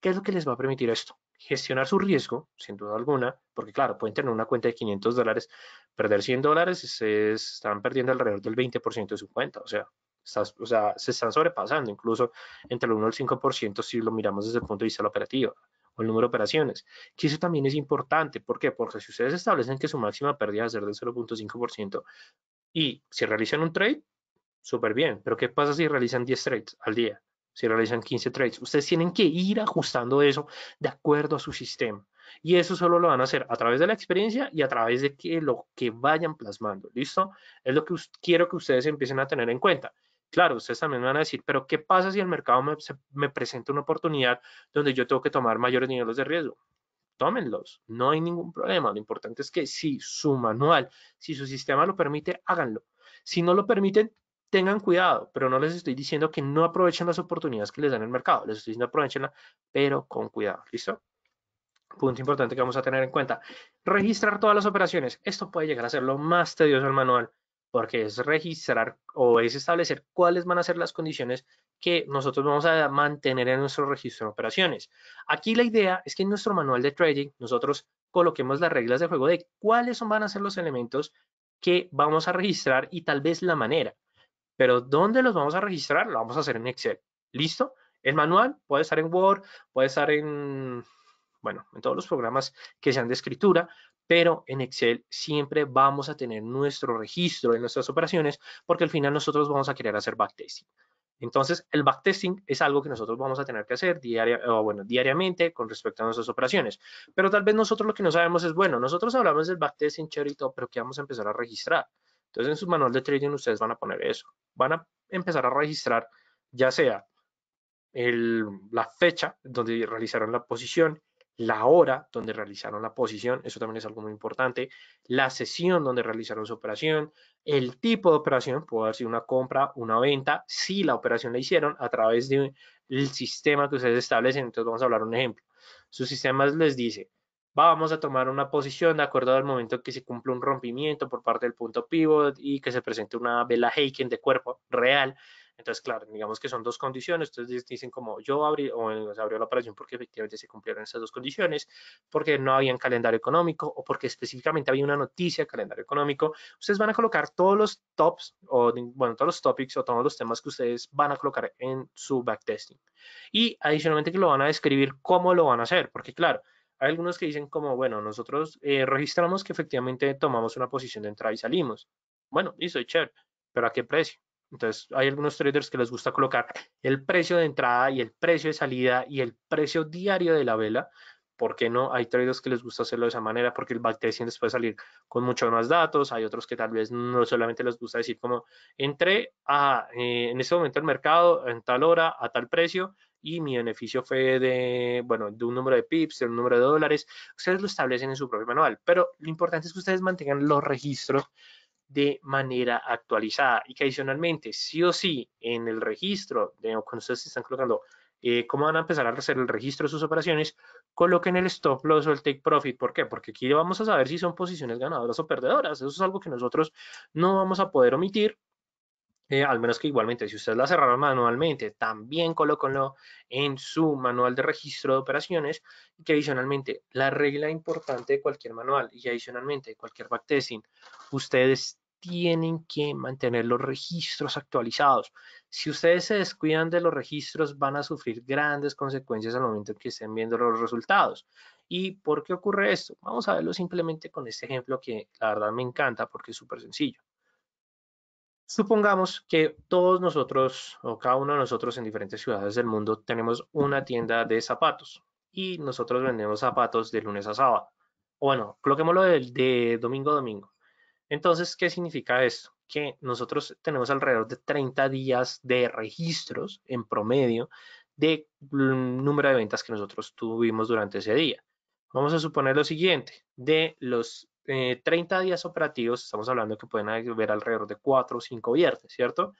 ¿Qué es lo que les va a permitir esto? Gestionar su riesgo, sin duda alguna, porque claro, pueden tener una cuenta de 500 dólares, perder 100 dólares, se están perdiendo alrededor del 20% de su cuenta, o sea, o sea, se están sobrepasando, incluso entre el 1 y el 5% si lo miramos desde el punto de vista operativo el número de operaciones. Que eso también es importante. ¿Por qué? Porque si ustedes establecen que su máxima pérdida va a ser del 0.5% y si realizan un trade, súper bien. Pero ¿qué pasa si realizan 10 trades al día? Si realizan 15 trades. Ustedes tienen que ir ajustando eso de acuerdo a su sistema. Y eso solo lo van a hacer a través de la experiencia y a través de lo que vayan plasmando. ¿Listo? Es lo que quiero que ustedes empiecen a tener en cuenta. Claro, ustedes también me van a decir, pero ¿qué pasa si el mercado me, presenta una oportunidad donde yo tengo que tomar mayores niveles de riesgo? Tómenlos, no hay ningún problema. Lo importante es que si su manual, si su sistema lo permite, háganlo. Si no lo permiten, tengan cuidado, pero no les estoy diciendo que no aprovechen las oportunidades que les dan el mercado, les estoy diciendo aprovechenla, pero con cuidado, ¿listo? Punto importante que vamos a tener en cuenta, registrar todas las operaciones, esto puede llegar a ser lo más tedioso del manual, porque es registrar o es establecer cuáles van a ser las condiciones que nosotros vamos a mantener en nuestro registro de operaciones. Aquí la idea es que en nuestro manual de trading nosotros coloquemos las reglas de juego de cuáles van a ser los elementos que vamos a registrar y tal vez la manera. Pero ¿dónde los vamos a registrar? Lo vamos a hacer en Excel. ¿Listo? El manual puede estar en Word, puede estar en, bueno, en todos los programas que sean de escritura, pero en Excel siempre vamos a tener nuestro registro de nuestras operaciones porque al final nosotros vamos a querer hacer backtesting. Entonces, el backtesting es algo que nosotros vamos a tener que hacer diariamente con respecto a nuestras operaciones. Pero tal vez nosotros lo que no sabemos es, bueno, nosotros hablamos del backtesting, pero ¿qué vamos a empezar a registrar? Entonces, en su manual de trading ustedes van a poner eso. Van a empezar a registrar ya sea la fecha donde realizaron la posición, la hora donde realizaron la posición, eso también es algo muy importante, la sesión donde realizaron su operación, el tipo de operación, puede haber sido una compra, una venta, si la operación la hicieron a través del sistema que ustedes establecen, entonces vamos a hablar un ejemplo. su sistema les dice, vamos a tomar una posición de acuerdo al momento que se cumple un rompimiento por parte del punto pivot y que se presente una vela Heiken de cuerpo real entonces, claro, digamos que son dos condiciones, Ustedes dicen como yo abrí o se abrió la operación porque efectivamente se cumplieron esas dos condiciones, porque no había un calendario económico o porque específicamente había una noticia de calendario económico. Ustedes van a colocar todos los tops o, bueno, todos los topics o todos los temas que ustedes van a colocar en su backtesting. Y adicionalmente que lo van a describir cómo lo van a hacer, porque claro, hay algunos que dicen como, bueno, nosotros eh, registramos que efectivamente tomamos una posición de entrada y salimos. Bueno, soy chévere, pero ¿a qué precio? Entonces, hay algunos traders que les gusta colocar el precio de entrada y el precio de salida y el precio diario de la vela. ¿Por qué no? Hay traders que les gusta hacerlo de esa manera porque el backtesting les puede salir con muchos más datos. Hay otros que tal vez no solamente les gusta decir como entré a, eh, en ese momento al mercado en tal hora, a tal precio, y mi beneficio fue de, bueno, de un número de pips, de un número de dólares. Ustedes lo establecen en su propio manual, pero lo importante es que ustedes mantengan los registros de manera actualizada y que adicionalmente sí o sí en el registro de cuando ustedes están colocando eh, cómo van a empezar a hacer el registro de sus operaciones coloquen el stop loss o el take profit ¿por qué? porque aquí vamos a saber si son posiciones ganadoras o perdedoras eso es algo que nosotros no vamos a poder omitir eh, al menos que igualmente, si ustedes la cerraron manualmente, también colóquenlo en su manual de registro de operaciones y que adicionalmente, la regla importante de cualquier manual y adicionalmente de cualquier backtesting, ustedes tienen que mantener los registros actualizados. Si ustedes se descuidan de los registros, van a sufrir grandes consecuencias al momento en que estén viendo los resultados. ¿Y por qué ocurre esto? Vamos a verlo simplemente con este ejemplo que la verdad me encanta porque es súper sencillo. Supongamos que todos nosotros o cada uno de nosotros en diferentes ciudades del mundo tenemos una tienda de zapatos y nosotros vendemos zapatos de lunes a sábado. O bueno, coloquémoslo de, de domingo a domingo. Entonces, ¿qué significa esto? Que nosotros tenemos alrededor de 30 días de registros en promedio de número de ventas que nosotros tuvimos durante ese día. Vamos a suponer lo siguiente, de los 30 eh, días operativos, estamos hablando que pueden haber alrededor de 4 o 5 viernes, ¿cierto?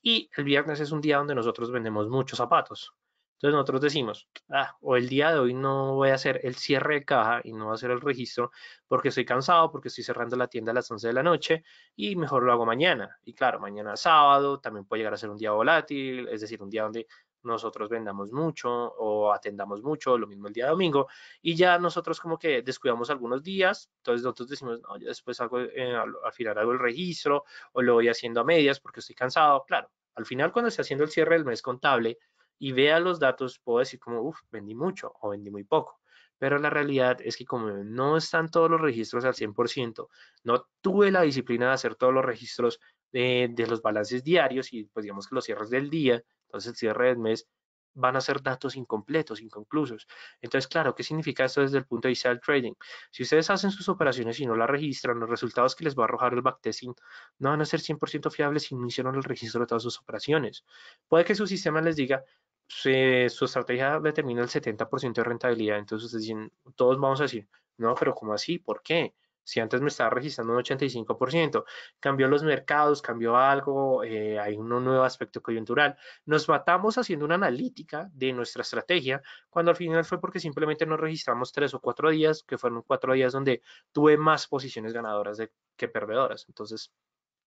Y el viernes es un día donde nosotros vendemos muchos zapatos. Entonces nosotros decimos, ah, o el día de hoy no voy a hacer el cierre de caja y no voy a hacer el registro porque estoy cansado, porque estoy cerrando la tienda a las 11 de la noche y mejor lo hago mañana. Y claro, mañana sábado también puede llegar a ser un día volátil, es decir, un día donde nosotros vendamos mucho o atendamos mucho, lo mismo el día domingo, y ya nosotros como que descuidamos algunos días, entonces nosotros decimos, no, yo después hago, eh, al, final hago el registro o lo voy haciendo a medias porque estoy cansado, claro, al final cuando esté haciendo el cierre del mes contable y vea los datos, puedo decir como, uff, vendí mucho o vendí muy poco, pero la realidad es que como no están todos los registros al 100%, no tuve la disciplina de hacer todos los registros de, eh, de los balances diarios y pues digamos que los cierres del día, entonces, el cierre del mes van a ser datos incompletos, inconclusos. Entonces, claro, ¿qué significa esto desde el punto de vista del trading? Si ustedes hacen sus operaciones y no la registran, los resultados que les va a arrojar el backtesting no van a ser 100% fiables si no hicieron el registro de todas sus operaciones. Puede que su sistema les diga, su estrategia determina el 70% de rentabilidad, entonces ustedes dicen, todos vamos a decir, no, pero ¿cómo así? ¿Por qué? Si antes me estaba registrando un 85%, cambió los mercados, cambió algo, eh, hay un nuevo aspecto coyuntural. Nos matamos haciendo una analítica de nuestra estrategia, cuando al final fue porque simplemente nos registramos tres o cuatro días, que fueron cuatro días donde tuve más posiciones ganadoras que perdedoras. Entonces,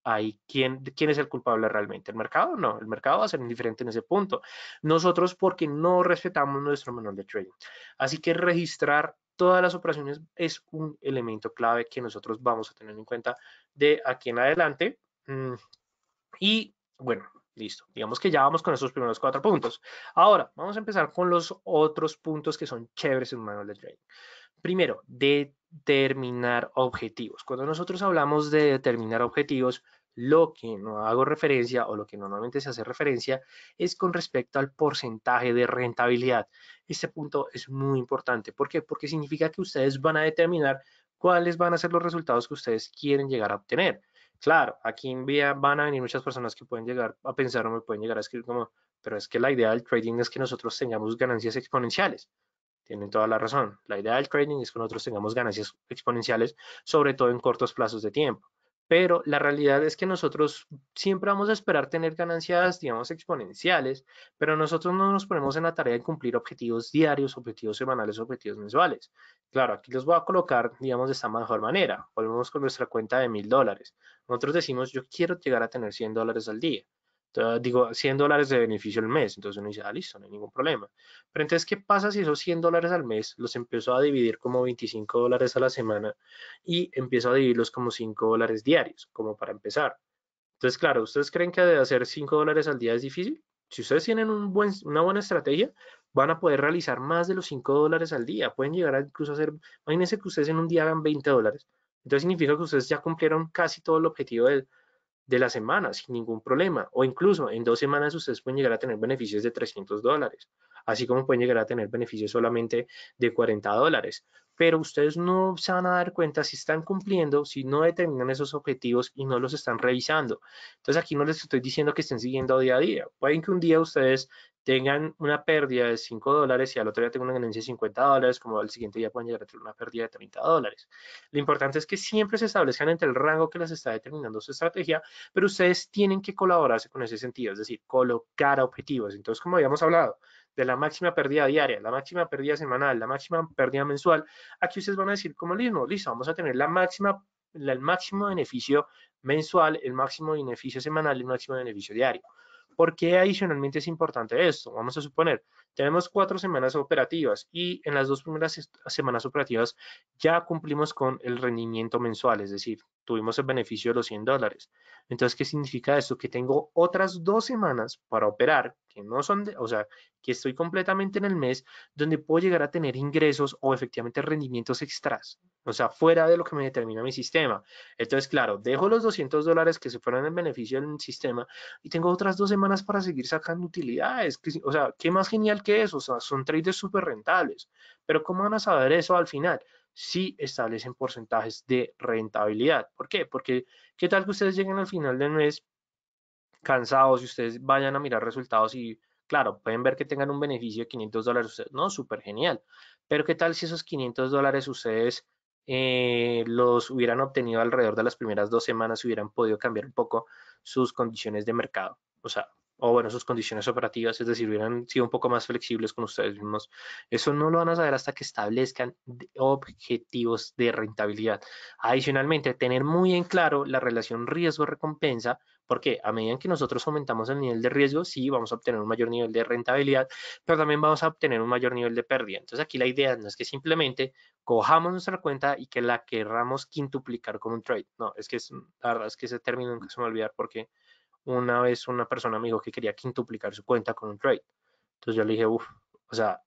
ahí quién, quién es el culpable realmente, el mercado no, el mercado va a ser indiferente en ese punto. Nosotros porque no respetamos nuestro manual de trading. Así que registrar todas las operaciones es un elemento clave que nosotros vamos a tener en cuenta de aquí en adelante. Mm, y bueno, listo. Digamos que ya vamos con esos primeros cuatro puntos. Ahora, vamos a empezar con los otros puntos que son chéveres en un manual de trading. Primero, determinar objetivos. Cuando nosotros hablamos de determinar objetivos, lo que no hago referencia o lo que normalmente se hace referencia es con respecto al porcentaje de rentabilidad. Este punto es muy importante. ¿Por qué? Porque significa que ustedes van a determinar cuáles van a ser los resultados que ustedes quieren llegar a obtener. Claro, aquí en vía van a venir muchas personas que pueden llegar a pensar o me pueden llegar a escribir como, pero es que la idea del trading es que nosotros tengamos ganancias exponenciales. Tienen toda la razón. La idea del trading es que nosotros tengamos ganancias exponenciales, sobre todo en cortos plazos de tiempo pero la realidad es que nosotros siempre vamos a esperar tener ganancias, digamos, exponenciales, pero nosotros no nos ponemos en la tarea de cumplir objetivos diarios, objetivos semanales, objetivos mensuales. Claro, aquí los voy a colocar, digamos, de esta mejor manera. Volvemos con nuestra cuenta de mil dólares. Nosotros decimos, yo quiero llegar a tener 100 dólares al día. Entonces, digo, 100 dólares de beneficio al mes. Entonces uno dice, ah, listo, no hay ningún problema. Pero entonces, ¿qué pasa si esos 100 dólares al mes los empiezo a dividir como 25 dólares a la semana y empiezo a dividirlos como 5 dólares diarios, como para empezar? Entonces, claro, ¿ustedes creen que hacer 5 dólares al día es difícil? Si ustedes tienen una buena estrategia, van a poder realizar más de los 5 dólares al día. Pueden llegar a incluso hacer, imagínense que ustedes en un día hagan 20 dólares. Entonces significa que ustedes ya cumplieron casi todo el objetivo del, de la semana sin ningún problema o incluso en dos semanas ustedes pueden llegar a tener beneficios de 300 dólares, así como pueden llegar a tener beneficios solamente de 40 dólares. Pero ustedes no se van a dar cuenta si están cumpliendo, si no determinan esos objetivos y no los están revisando. Entonces aquí no les estoy diciendo que estén siguiendo día a día. Pueden que un día ustedes tengan una pérdida de 5 dólares y al otro día tengan una ganancia de 50 dólares, como al siguiente día pueden llegar a tener una pérdida de 30 dólares. Lo importante es que siempre se establezcan entre el rango que les está determinando su estrategia, pero ustedes tienen que colaborarse con ese sentido, es decir, colocar objetivos. Entonces, como habíamos hablado, de la máxima pérdida diaria, la máxima pérdida semanal, la máxima pérdida mensual, aquí ustedes van a decir como mismo, listo, vamos a tener la máxima el máximo beneficio mensual, el máximo beneficio semanal, y el máximo beneficio diario. ¿Por qué adicionalmente es importante esto? Vamos a suponer, tenemos cuatro semanas operativas y en las dos primeras semanas operativas ya cumplimos con el rendimiento mensual, es decir, tuvimos el beneficio de los 100 dólares. Entonces, ¿qué significa esto? Que tengo otras dos semanas para operar, que no son, de, o sea, que estoy completamente en el mes, donde puedo llegar a tener ingresos o efectivamente rendimientos extras, o sea, fuera de lo que me determina mi sistema. Entonces, claro, dejo los 200 dólares que se fueron en beneficio del sistema y tengo otras dos semanas para seguir sacando utilidades. o sea, ¿qué más genial que eso? O sea, son traders súper rentables. Pero ¿cómo van a saber eso al final? si establecen porcentajes de rentabilidad. ¿Por qué? Porque qué tal que ustedes lleguen al final del mes cansados y ustedes vayan a mirar resultados y claro, pueden ver que tengan un beneficio de 500 dólares, no, súper genial, pero qué tal si esos 500 dólares ustedes eh, los hubieran obtenido alrededor de las primeras dos semanas, y hubieran podido cambiar un poco sus condiciones de mercado. O sea, o bueno, sus condiciones operativas, es decir, hubieran sido un poco más flexibles con ustedes mismos. Eso no lo van a saber hasta que establezcan objetivos de rentabilidad. Adicionalmente, tener muy en claro la relación riesgo-recompensa, porque a medida que nosotros aumentamos el nivel de riesgo, sí vamos a obtener un mayor nivel de rentabilidad, pero también vamos a obtener un mayor nivel de pérdida. Entonces aquí la idea no es que simplemente cojamos nuestra cuenta y que la querramos quintuplicar con un trade. No, es que es, la verdad es que ese término nunca se me va a olvidar porque una vez una persona me dijo que quería quintuplicar su cuenta con un trade. Entonces yo le dije, uff, o sea,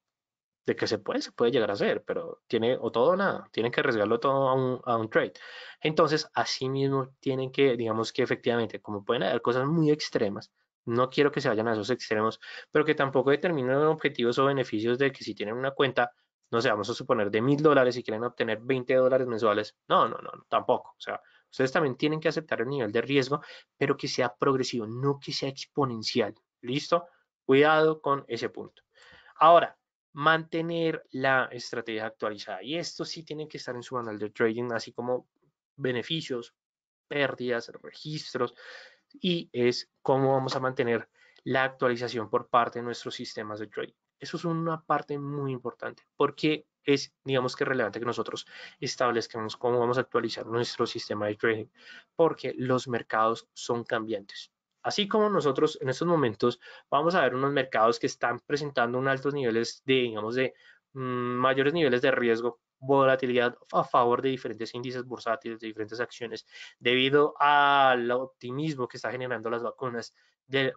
de que se puede, se puede llegar a hacer, pero tiene o todo nada, tienen que arriesgarlo todo a un, a un trade. Entonces, así mismo tienen que, digamos que efectivamente, como pueden haber cosas muy extremas, no quiero que se vayan a esos extremos, pero que tampoco determinen objetivos o beneficios de que si tienen una cuenta, no sé, vamos a suponer de mil dólares y quieren obtener 20 dólares mensuales. No, no, no, tampoco. O sea, Ustedes también tienen que aceptar el nivel de riesgo, pero que sea progresivo, no que sea exponencial. ¿Listo? Cuidado con ese punto. Ahora, mantener la estrategia actualizada. Y esto sí tiene que estar en su manual de trading, así como beneficios, pérdidas, registros. Y es cómo vamos a mantener la actualización por parte de nuestros sistemas de trading. Eso es una parte muy importante porque es, digamos que relevante que nosotros establezcamos cómo vamos a actualizar nuestro sistema de trading, porque los mercados son cambiantes. Así como nosotros en estos momentos vamos a ver unos mercados que están presentando unos altos niveles de, digamos, de mm, mayores niveles de riesgo, volatilidad a favor de diferentes índices bursátiles, de diferentes acciones, debido al optimismo que está generando las vacunas,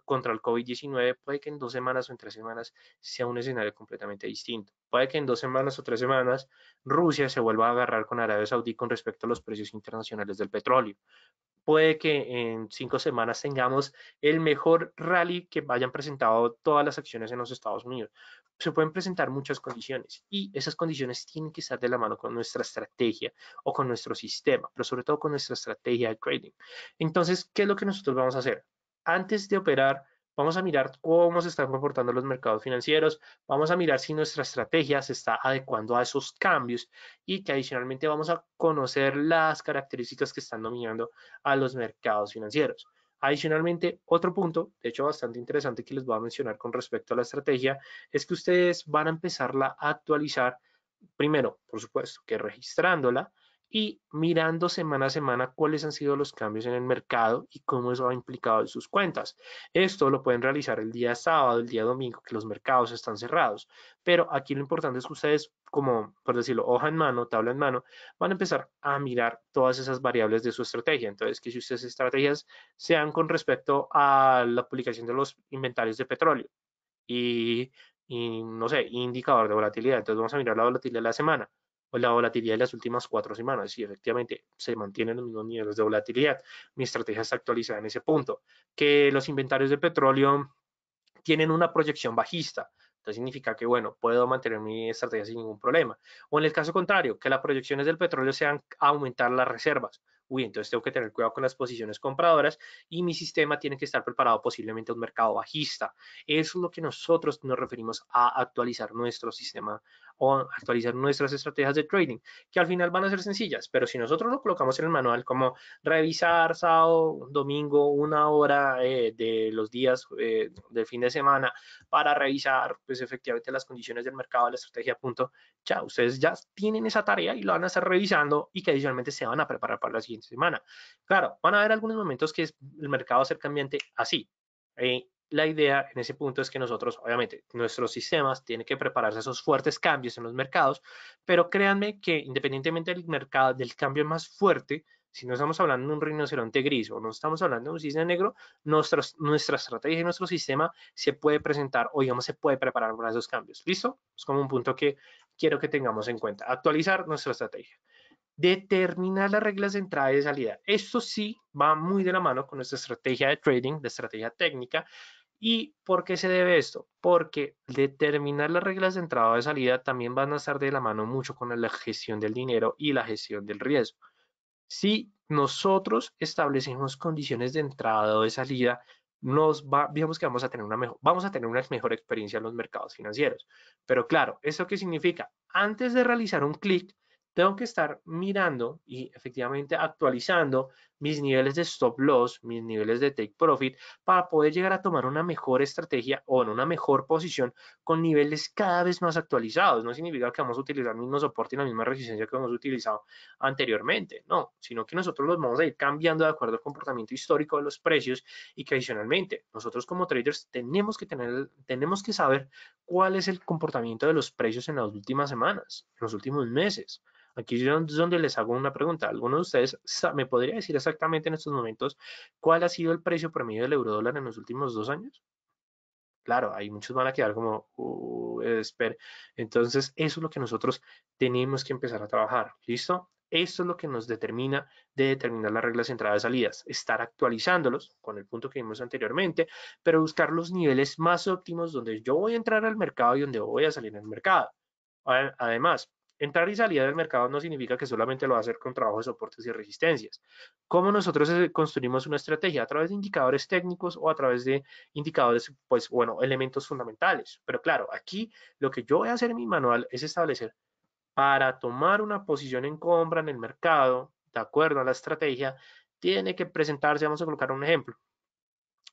contra el COVID-19, puede que en dos semanas o en tres semanas sea un escenario completamente distinto. Puede que en dos semanas o tres semanas Rusia se vuelva a agarrar con Arabia Saudí con respecto a los precios internacionales del petróleo. Puede que en cinco semanas tengamos el mejor rally que hayan presentado todas las acciones en los Estados Unidos. Se pueden presentar muchas condiciones y esas condiciones tienen que estar de la mano con nuestra estrategia o con nuestro sistema, pero sobre todo con nuestra estrategia de trading. Entonces, ¿qué es lo que nosotros vamos a hacer? antes de operar, vamos a mirar cómo se están comportando los mercados financieros, vamos a mirar si nuestra estrategia se está adecuando a esos cambios y que adicionalmente vamos a conocer las características que están dominando a los mercados financieros. Adicionalmente, otro punto, de hecho bastante interesante que les voy a mencionar con respecto a la estrategia, es que ustedes van a empezarla a actualizar, primero, por supuesto, que registrándola, y mirando semana a semana cuáles han sido los cambios en el mercado y cómo eso ha implicado en sus cuentas. Esto lo pueden realizar el día sábado, el día domingo, que los mercados están cerrados. Pero aquí lo importante es que ustedes, como por decirlo, hoja en mano, tabla en mano, van a empezar a mirar todas esas variables de su estrategia. Entonces, que si ustedes estrategias sean con respecto a la publicación de los inventarios de petróleo y, no sé, indicador de volatilidad. Entonces, vamos a mirar la volatilidad de la semana o pues, la volatilidad de las últimas cuatro semanas. Y efectivamente se mantienen los mismos niveles de volatilidad. Mi estrategia está actualizada en ese punto. Que los inventarios de petróleo tienen una proyección bajista. Entonces significa que, bueno, puedo mantener mi estrategia sin ningún problema. O en el caso contrario, que las proyecciones del petróleo sean aumentar las reservas. Uy, entonces tengo que tener cuidado con las posiciones compradoras y mi sistema tiene que estar preparado posiblemente a un mercado bajista. Eso es lo que nosotros nos referimos a actualizar nuestro sistema o actualizar nuestras estrategias de trading, que al final van a ser sencillas, pero si nosotros lo colocamos en el manual como revisar sábado, domingo, una hora eh, de los días eh, del fin de semana para revisar pues efectivamente las condiciones del mercado, la estrategia, punto, ya ustedes ya tienen esa tarea y lo van a estar revisando y que adicionalmente se van a preparar para la siguiente semana. Claro, van a haber algunos momentos que el mercado va a ser cambiante así, eh, la idea en ese punto es que nosotros, obviamente, nuestros sistemas tienen que prepararse a esos fuertes cambios en los mercados, pero créanme que independientemente del mercado, del cambio más fuerte, si no estamos hablando de un rinoceronte gris o no estamos hablando de un cisne negro, nuestra estrategia y nuestro sistema se puede presentar o digamos se puede preparar para esos cambios. ¿Listo? Es como un punto que quiero que tengamos en cuenta. Actualizar nuestra estrategia determinar las reglas de entrada y de salida. Esto sí va muy de la mano con nuestra estrategia de trading, de estrategia técnica. ¿Y por qué se debe esto? Porque determinar las reglas de entrada o de salida también van a estar de la mano mucho con la gestión del dinero y la gestión del riesgo. Si nosotros establecemos condiciones de entrada o de salida, nos va, digamos que vamos a tener una mejor, vamos a tener una mejor experiencia en los mercados financieros. Pero claro, ¿eso qué significa? Antes de realizar un clic, tengo que estar mirando y efectivamente actualizando mis niveles de stop loss, mis niveles de take profit, para poder llegar a tomar una mejor estrategia o en una mejor posición con niveles cada vez más actualizados. No significa que vamos a utilizar el mismo soporte y la misma resistencia que hemos utilizado anteriormente, no, sino que nosotros los vamos a ir cambiando de acuerdo al comportamiento histórico de los precios y que adicionalmente nosotros como traders tenemos que, tener, tenemos que saber cuál es el comportamiento de los precios en las últimas semanas, en los últimos meses. Aquí es donde les hago una pregunta. ¿Alguno de ustedes me podría decir exactamente en estos momentos cuál ha sido el precio promedio del euro dólar en los últimos dos años? Claro, hay muchos van a quedar como, uh, Entonces, eso es lo que nosotros tenemos que empezar a trabajar. ¿Listo? Esto es lo que nos determina de determinar las reglas de entrada y salidas, estar actualizándolos con el punto que vimos anteriormente, pero buscar los niveles más óptimos donde yo voy a entrar al mercado y donde voy a salir al mercado. Además, Entrar y salir del mercado no significa que solamente lo va a hacer con trabajo de soportes y resistencias. ¿Cómo nosotros eh, construimos una estrategia? A través de indicadores técnicos o a través de indicadores, pues bueno, elementos fundamentales. Pero claro, aquí lo que yo voy a hacer en mi manual es establecer para tomar una posición en compra en el mercado, de acuerdo a la estrategia, tiene que presentarse, vamos a colocar un ejemplo,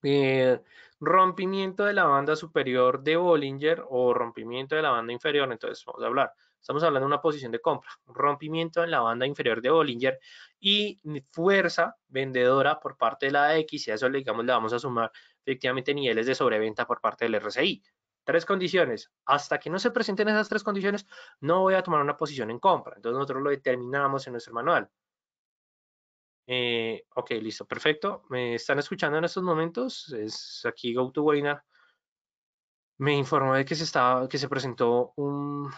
eh, rompimiento de la banda superior de Bollinger o rompimiento de la banda inferior, entonces vamos a hablar Estamos hablando de una posición de compra, rompimiento en la banda inferior de Bollinger y fuerza vendedora por parte de la X y a eso le, digamos, le vamos a sumar efectivamente niveles de sobreventa por parte del RSI. Tres condiciones. Hasta que no se presenten esas tres condiciones, no voy a tomar una posición en compra. Entonces nosotros lo determinamos en nuestro manual. Eh, ok, listo, perfecto. ¿Me están escuchando en estos momentos? Es aquí GoToWebinar. Me informó de que estaba, que se presentó un,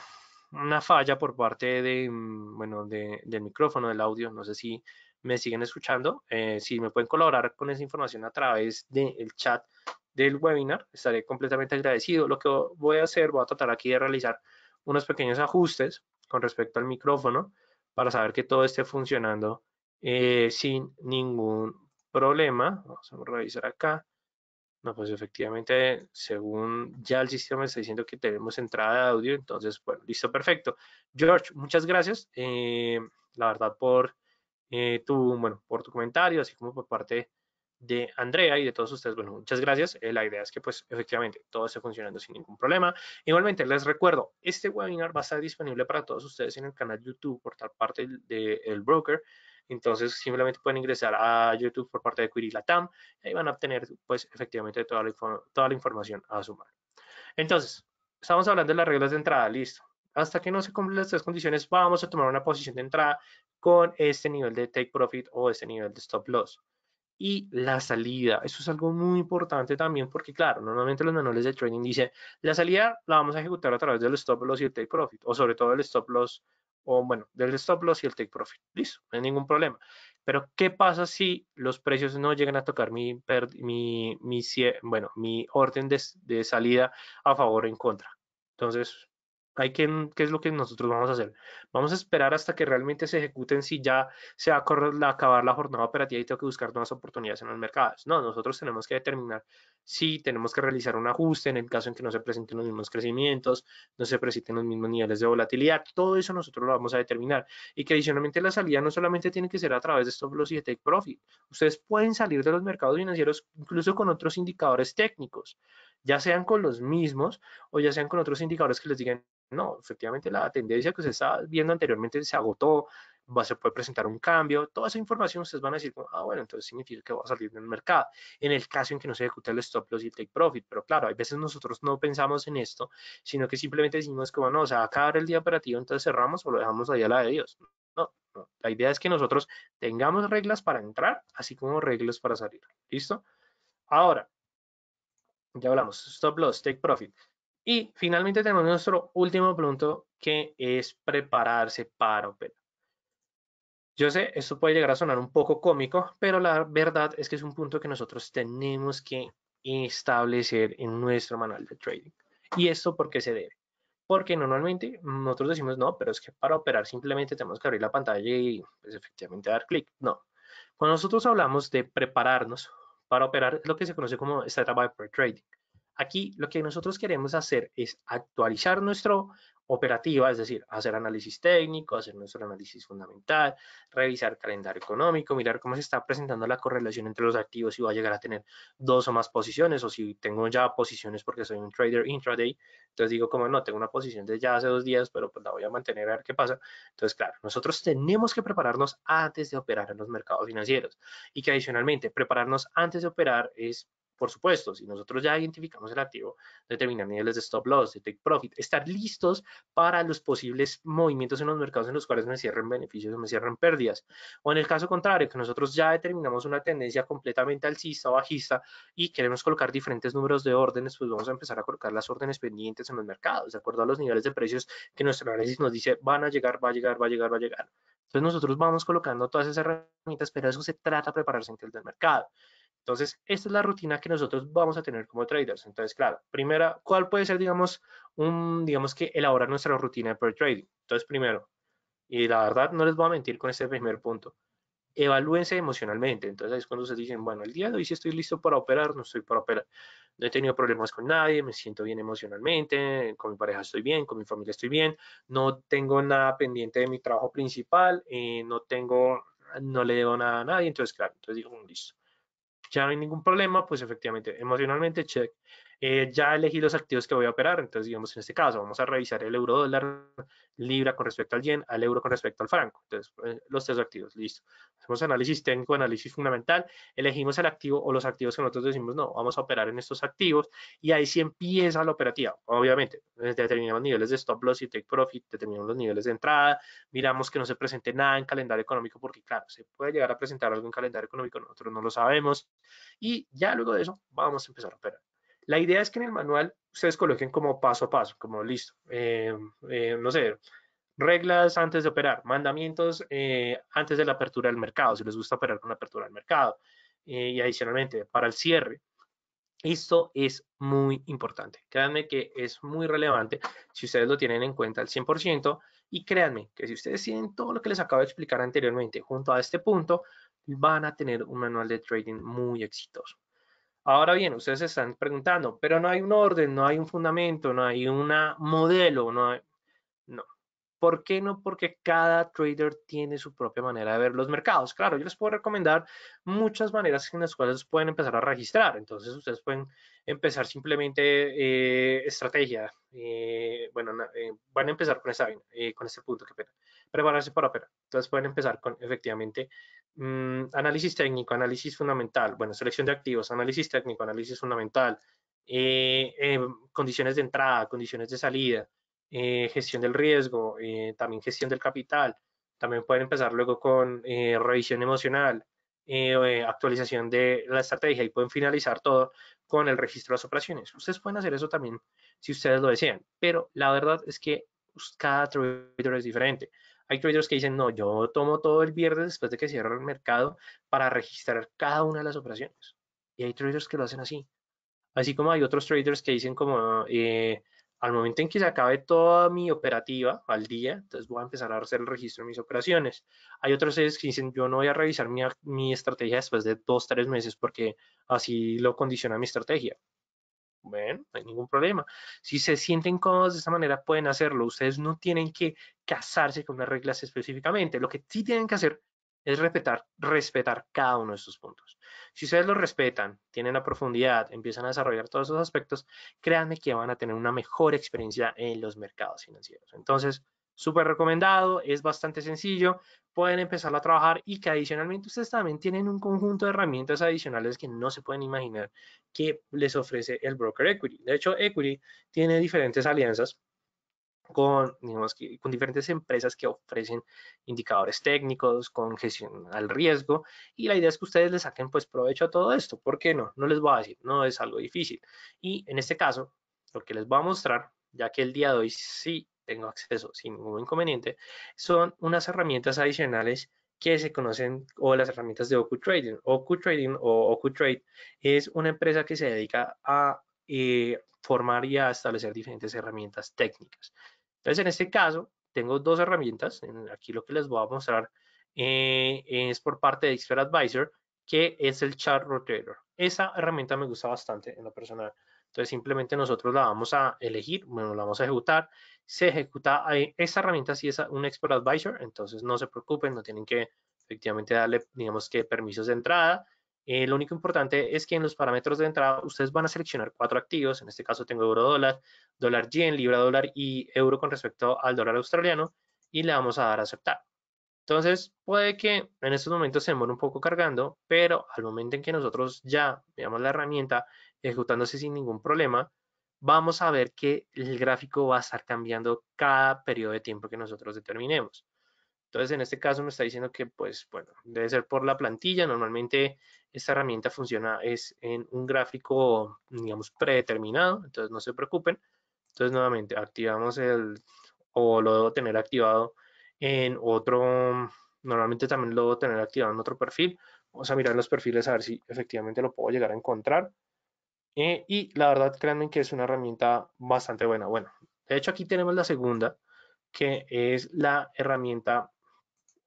una falla por parte de, mm, bueno, del micrófono, del audio. No sé si me siguen escuchando. Eh, si me pueden colaborar con esa información a través del chat del webinar, estaré completamente agradecido. Lo que voy a hacer, voy a tratar aquí de realizar unos pequeños ajustes con respecto al micrófono para saber que todo esté funcionando eh, sin ningún problema. Vamos a revisar acá. No, pues efectivamente, según ya el sistema está diciendo que tenemos entrada de audio, entonces, bueno, listo, perfecto. George, muchas gracias, eh, la verdad, por, eh, tu, bueno, por tu comentario, así como por parte de Andrea y de todos ustedes. Bueno, muchas gracias. Eh, la idea es que, pues, efectivamente, todo esté funcionando sin ningún problema. Igualmente, les recuerdo, este webinar va a estar disponible para todos ustedes en el canal YouTube por tal parte del broker. Entonces simplemente pueden ingresar a YouTube por parte de Query Latam y ahí van a obtener pues efectivamente toda la, toda la información a su mano. Entonces, estamos hablando de las reglas de entrada, listo. Hasta que no se cumplan las tres condiciones, vamos a tomar una posición de entrada con este nivel de take profit o este nivel de stop loss y la salida. Eso es algo muy importante también porque, claro, normalmente los manuales de trading dicen, la salida la vamos a ejecutar a través del stop loss y el take profit, o sobre todo el stop loss o bueno, del stop loss y el take profit. Listo, no hay ningún problema. Pero, ¿qué pasa si los precios no llegan a tocar mi, mi, mi bueno, mi orden de, de salida a favor o en contra? Entonces, hay ¿qué es lo que nosotros vamos a hacer? Vamos a esperar hasta que realmente se ejecuten si ya se va a acabar la jornada operativa y tengo que buscar nuevas oportunidades en los mercados. No, nosotros tenemos que determinar si tenemos que realizar un ajuste en el caso en que no se presenten los mismos crecimientos, no se presenten los mismos niveles de volatilidad. Todo eso nosotros lo vamos a determinar. Y que adicionalmente la salida no solamente tiene que ser a través de estos los y de take profit. Ustedes pueden salir de los mercados financieros incluso con otros indicadores técnicos ya sean con los mismos o ya sean con otros indicadores que les digan no, efectivamente la tendencia que se estaba viendo anteriormente se agotó, va, se puede presentar un cambio, toda esa información ustedes van a decir, ah, bueno, entonces significa que va a salir del mercado, en el caso en que no se ejecute el stop loss y take profit, pero claro, hay veces nosotros no pensamos en esto, sino que simplemente decimos que, bueno, o sea, acabar el día operativo, entonces cerramos o lo dejamos ahí a la de Dios. No, no, la idea es que nosotros tengamos reglas para entrar, así como reglas para salir, ¿listo? Ahora, ya hablamos, stop loss, take profit. Y finalmente tenemos nuestro último punto que es prepararse para operar. Yo sé, esto puede llegar a sonar un poco cómico, pero la verdad es que es un punto que nosotros tenemos que establecer en nuestro manual de trading. ¿Y esto por qué se debe? Porque normalmente nosotros decimos, no, pero es que para operar simplemente tenemos que abrir la pantalla y pues, efectivamente dar clic. No. Cuando nosotros hablamos de prepararnos para operar, es lo que se conoce como Startup by Trading. Aquí lo que nosotros queremos hacer es actualizar nuestro operativa, es decir, hacer análisis técnico, hacer nuestro análisis fundamental, revisar calendario económico, mirar cómo se está presentando la correlación entre los activos, si va a llegar a tener dos o más posiciones, o si tengo ya posiciones porque soy un trader intraday, entonces digo como no, tengo una posición de ya hace dos días, pero pues la voy a mantener a ver qué pasa. Entonces, claro, nosotros tenemos que prepararnos antes de operar en los mercados financieros y que adicionalmente prepararnos antes de operar es por supuesto, si nosotros ya identificamos el activo, determinar niveles de stop loss, de take profit, estar listos para los posibles movimientos en los mercados en los cuales me cierren beneficios o me cierren pérdidas. O en el caso contrario, que nosotros ya determinamos una tendencia completamente alcista o bajista y queremos colocar diferentes números de órdenes, pues vamos a empezar a colocar las órdenes pendientes en los mercados, de acuerdo a los niveles de precios que nuestro análisis nos dice van a llegar, va a llegar, va a llegar, va a llegar. Entonces nosotros vamos colocando todas esas herramientas, pero eso se trata de prepararse en el mercado. Entonces, esta es la rutina que nosotros vamos a tener como traders. Entonces, claro, primera, ¿cuál puede ser, digamos, un, digamos que elaborar nuestra rutina de per trading? Entonces, primero, y la verdad no les voy a mentir con este primer punto, evalúense emocionalmente. Entonces, es cuando ustedes dicen, bueno, el día de hoy sí estoy listo para operar, no estoy para operar. No he tenido problemas con nadie, me siento bien emocionalmente, con mi pareja estoy bien, con mi familia estoy bien, no tengo nada pendiente de mi trabajo principal, eh, no tengo, no le debo nada a nadie. Entonces, claro, entonces digo, listo ya no hay ningún problema, pues efectivamente, emocionalmente, check. Eh, ya elegí los activos que voy a operar. Entonces, digamos, en este caso, vamos a revisar el euro dólar, libra con respecto al yen, al euro con respecto al franco. Entonces, eh, los tres activos, listo. Hacemos análisis técnico, análisis fundamental, elegimos el activo o los activos que nosotros decimos, no, vamos a operar en estos activos y ahí sí empieza la operativa. Obviamente, pues, determinamos niveles de stop loss y take profit, determinamos los niveles de entrada, miramos que no se presente nada en calendario económico porque, claro, se puede llegar a presentar algo en calendario económico, nosotros no lo sabemos y ya luego de eso vamos a empezar a operar. La idea es que en el manual ustedes coloquen como paso a paso, como listo, em, em, no sé, reglas antes de operar, mandamientos eh, antes de la apertura del mercado, si les gusta operar con la apertura del mercado, eh, y adicionalmente para el cierre. Esto es muy importante. Créanme que es muy relevante si ustedes lo tienen en cuenta al 100% y créanme que si ustedes tienen todo lo que les acabo de explicar anteriormente junto a este punto, van a tener un manual de trading muy exitoso. Ahora bien, ustedes se están preguntando, pero no hay un orden, no hay un fundamento, no hay un modelo, no hay... No. ¿Por qué no? Porque cada trader tiene su propia manera de ver los mercados. Claro, yo les puedo recomendar muchas maneras en las cuales pueden empezar a registrar. Entonces, ustedes pueden empezar simplemente eh, estrategia. Eh, bueno, eh, van a empezar con, esta, eh, con este punto, qué pena. Prepararse para operar. Entonces, pueden empezar con, efectivamente, Mm, análisis técnico, análisis fundamental, bueno, selección de activos, análisis técnico, análisis fundamental, eh, eh, condiciones de entrada, condiciones de salida, eh, gestión del riesgo, también gestión del capital, también pueden empezar luego con revisión emocional, actualización de la estrategia y pueden finalizar todo con el registro de las operaciones. Ustedes pueden hacer eso también si ustedes lo desean, pero la verdad es que pues, cada trader es diferente. Hay traders que dicen, no, yo tomo todo el viernes después de que cierre el mercado para registrar cada una de las operaciones. Y hay traders que lo hacen así. Así como hay otros traders que dicen como, eh, al momento en que se acabe toda mi operativa al día, entonces voy a empezar a hacer el registro de mis operaciones. Hay otros que dicen, yo no voy a revisar mi, mi estrategia después de dos, tres meses porque así lo condiciona mi estrategia. Bueno, no hay ningún problema. Si se sienten cómodos de esa manera, pueden hacerlo. Ustedes no tienen que casarse con las reglas específicamente. Lo que sí tienen que hacer es respetar, respetar cada uno de estos puntos. Si ustedes lo respetan, tienen la profundidad, empiezan a desarrollar todos esos aspectos, créanme que van a tener una mejor experiencia en los mercados financieros. Entonces, Súper recomendado, es bastante sencillo, pueden empezar a trabajar y que adicionalmente ustedes también tienen un conjunto de herramientas adicionales que no se pueden imaginar que les ofrece el broker Equity. De hecho, Equity tiene diferentes alianzas con, con diferentes empresas que ofrecen indicadores técnicos, con gestión al riesgo, y la idea es que ustedes le saquen pues provecho a todo esto, ¿por qué no? No les voy a decir, no es algo difícil. Y en este caso, lo que les voy a mostrar, ya que el día de hoy sí tengo acceso sin ningún inconveniente, son unas herramientas adicionales que se conocen o las herramientas de Oku Trading. Oku Trading o Oku Trade es una empresa que se dedica a eh, formar y a establecer diferentes herramientas técnicas. Entonces, en este caso, tengo dos herramientas. Aquí lo que les voy a mostrar eh, es por parte de Expert Advisor, que es el Chart Rotator. Esa herramienta me gusta bastante en lo personal. Entonces simplemente nosotros la vamos a elegir, bueno, la vamos a ejecutar. Se ejecuta, esa herramienta si es un expert Advisor, entonces no se preocupen, no tienen que efectivamente darle, digamos que permisos de entrada. Eh, lo único importante es que en los parámetros de entrada ustedes van a seleccionar cuatro activos, en este caso tengo euro dólar, dólar yen, libra dólar y euro con respecto al dólar australiano y le vamos a dar a aceptar. Entonces, puede que en estos momentos se demore un poco cargando, pero al momento en que nosotros ya veamos la herramienta ejecutándose sin ningún problema, vamos a ver que el gráfico va a estar cambiando cada periodo de tiempo que nosotros determinemos. Entonces, en este caso me está diciendo que, pues, bueno, debe ser por la plantilla. Normalmente esta herramienta funciona es en un gráfico, digamos, predeterminado, entonces no se preocupen. Entonces, nuevamente, activamos el, o lo debo tener activado en otro, normalmente también lo debo tener activado en otro perfil. Vamos a mirar los perfiles a ver si efectivamente lo puedo llegar a encontrar. Eh, y la verdad, créanme que es una herramienta bastante buena. Bueno, de hecho aquí tenemos la segunda, que es la herramienta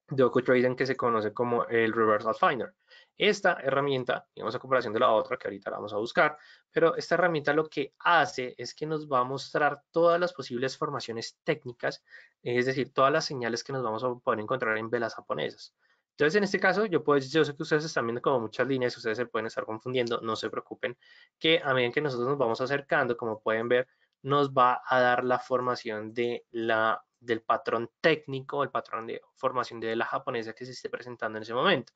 de OcuTrade que se conoce como el Reversal Finder. Esta herramienta, digamos a comparación de la otra que ahorita la vamos a buscar, pero esta herramienta lo que hace es que nos va a mostrar todas las posibles formaciones técnicas, es decir, todas las señales que nos vamos a poder encontrar en velas japonesas. Entonces, en este caso, yo, puedo, yo sé que ustedes están viendo como muchas líneas, ustedes se pueden estar confundiendo, no se preocupen, que a medida que nosotros nos vamos acercando, como pueden ver, nos va a dar la formación de la del patrón técnico, el patrón de formación de la japonesa que se esté presentando en ese momento.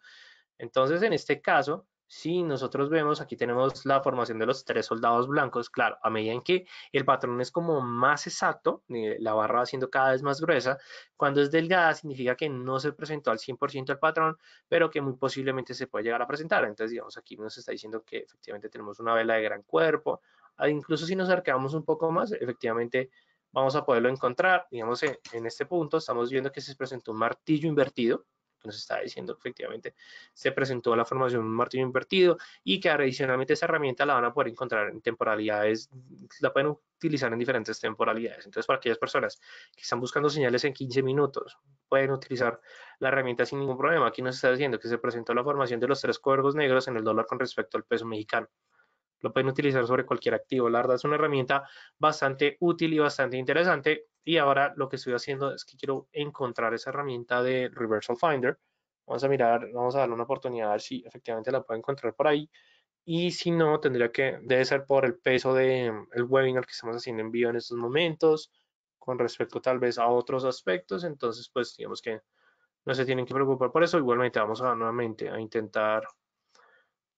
Entonces, en este caso, si nosotros vemos, aquí tenemos la formación de los tres soldados blancos, claro, a medida en que el patrón es como más exacto, eh, la barra va siendo cada vez más gruesa, cuando es delgada significa que no se presentó al 100% el patrón, pero que muy posiblemente se puede llegar a presentar. Entonces, digamos, aquí nos está diciendo que efectivamente tenemos una vela de gran cuerpo, ah, incluso si nos arqueamos un poco más, efectivamente vamos a poderlo encontrar. Digamos, en, en este punto estamos viendo que se presentó un martillo invertido, nos está diciendo que efectivamente se presentó la formación de un martillo invertido y que adicionalmente esa herramienta la van a poder encontrar en temporalidades, la pueden utilizar en diferentes temporalidades. Entonces, para aquellas personas que están buscando señales en 15 minutos, pueden utilizar la herramienta sin ningún problema. Aquí nos está diciendo que se presentó la formación de los tres cuervos negros en el dólar con respecto al peso mexicano lo pueden utilizar sobre cualquier activo. La es una herramienta bastante útil y bastante interesante. Y ahora lo que estoy haciendo es que quiero encontrar esa herramienta de Reversal Finder. Vamos a mirar, vamos a darle una oportunidad a ver si efectivamente la puedo encontrar por ahí. Y si no, tendría que, debe ser por el peso del el webinar que estamos haciendo en vivo en estos momentos, con respecto tal vez a otros aspectos. Entonces, pues digamos que no se tienen que preocupar por eso. Igualmente vamos a nuevamente a intentar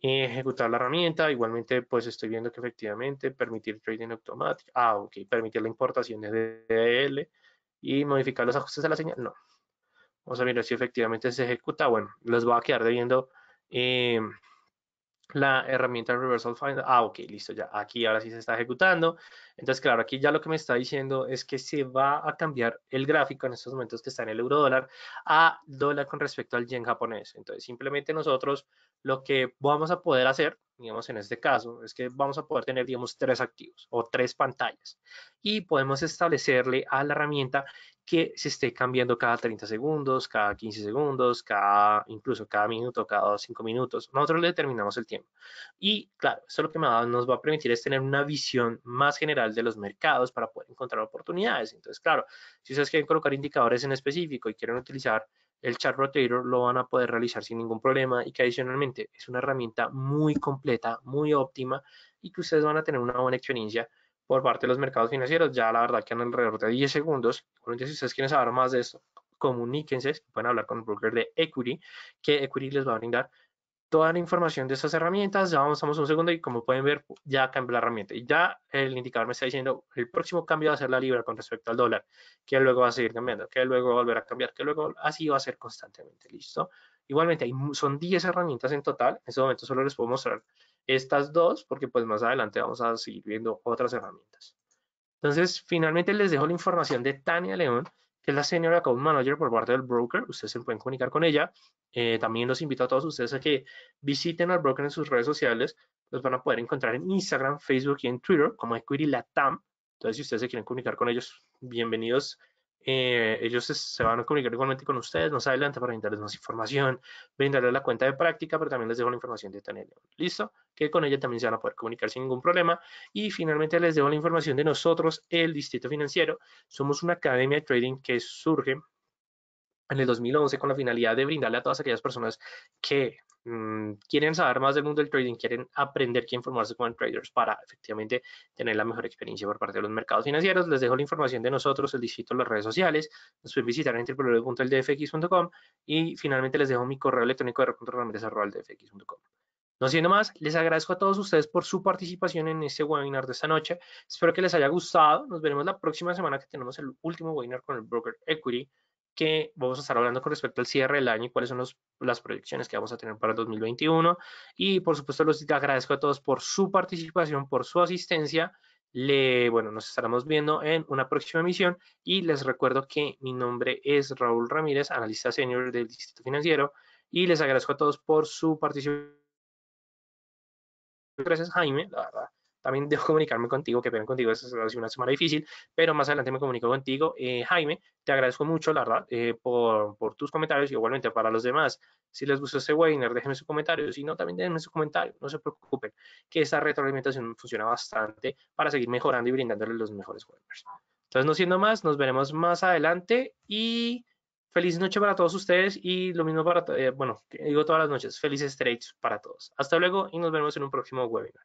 eh, ejecutar la herramienta. Igualmente, pues estoy viendo que efectivamente permitir trading automático. Ah, ok, permitir la importación de DL y modificar los ajustes de la señal. No. Vamos a mirar si efectivamente se ejecuta. Bueno, los va a quedar debiendo eh, la herramienta Reversal Finder. Ah, ok, listo, ya aquí ahora sí se está ejecutando. Entonces, claro, aquí ya lo que me está diciendo es que se va a cambiar el gráfico en estos momentos que está en el euro dólar a dólar con respecto al yen japonés. Entonces, simplemente nosotros lo que vamos a poder hacer digamos en este caso, es que vamos a poder tener, digamos, tres activos o tres pantallas y podemos establecerle a la herramienta que se esté cambiando cada 30 segundos, cada 15 segundos, cada, incluso cada minuto, cada cinco minutos. Nosotros le determinamos el tiempo. Y claro, esto lo que nos va a permitir es tener una visión más general de los mercados para poder encontrar oportunidades. Entonces, claro, si ustedes quieren colocar indicadores en específico y quieren utilizar el chart rotator lo van a poder realizar sin ningún problema y que adicionalmente es una herramienta muy completa, muy óptima y que ustedes van a tener una buena experiencia por parte de los mercados financieros. Ya la verdad que en alrededor de 10 segundos, si ustedes quieren saber más de esto, comuníquense, pueden hablar con el broker de Equity, que Equity les va a brindar toda la información de estas herramientas. Ya vamos vamos un segundo y como pueden ver, ya cambió la herramienta. Y ya el indicador me está diciendo el próximo cambio va a ser la libra con respecto al dólar, que luego va a seguir cambiando, que luego va a volver a cambiar, que luego así va a ser constantemente. Listo. Igualmente, hay, son 10 herramientas en total. En este momento solo les puedo mostrar estas dos porque pues más adelante vamos a seguir viendo otras herramientas. Entonces, finalmente les dejo la información de Tania León que es la Senior Account Manager por parte del broker. Ustedes se pueden comunicar con ella. Eh, también los invito a todos ustedes a que visiten al broker en sus redes sociales. Los van a poder encontrar en Instagram, Facebook y en Twitter como Equity Latam. Entonces, si ustedes se quieren comunicar con ellos, bienvenidos eh, ellos se van a comunicar igualmente con ustedes, Nos adelante para brindarles más información, brindarles la cuenta de práctica, pero también les dejo la información de Tania ¿Listo? Que con ella también se van a poder comunicar sin ningún problema. Y finalmente les dejo la información de nosotros, el Distrito Financiero. Somos una academia de trading que surge en el 2011 con la finalidad de brindarle a todas aquellas personas que Mm, quieren saber más del mundo del trading, quieren aprender, quieren informarse como traders para efectivamente tener la mejor experiencia por parte de los mercados financieros, les dejo la información de nosotros, el distrito, las redes sociales, nos pueden visitar en www.eldfx.com y finalmente les dejo mi correo electrónico de arroba.ldfx.com No siendo más, les agradezco a todos ustedes por su participación en este webinar de esta noche. Espero que les haya gustado. Nos veremos la próxima semana que tenemos el último webinar con el broker Equity que vamos a estar hablando con respecto al cierre del año y cuáles son las proyecciones que vamos a tener para el 2021. Y por supuesto, los agradezco a todos por su participación, por su asistencia. Le, bueno, nos estaremos viendo en una próxima emisión y les recuerdo que mi nombre es Raúl Ramírez, analista senior del Distrito Financiero y les agradezco a todos por su participación. Gracias Jaime, la verdad también debo comunicarme contigo, que pena contigo, es una semana difícil, pero más adelante me comunico contigo. Eh, Jaime, te agradezco mucho, la verdad, eh, por, tus comentarios y igualmente para los demás. Si les gustó ese webinar, déjenme su comentario. Si no, también déjenme su comentario. No se preocupen, que esa retroalimentación funciona bastante para seguir mejorando y brindándoles los mejores webinars. Entonces, no siendo más, nos veremos más adelante y feliz noche para todos ustedes y lo mismo para, eh, bueno, digo todas las noches, felices trades para todos. Hasta luego y nos vemos en un próximo webinar.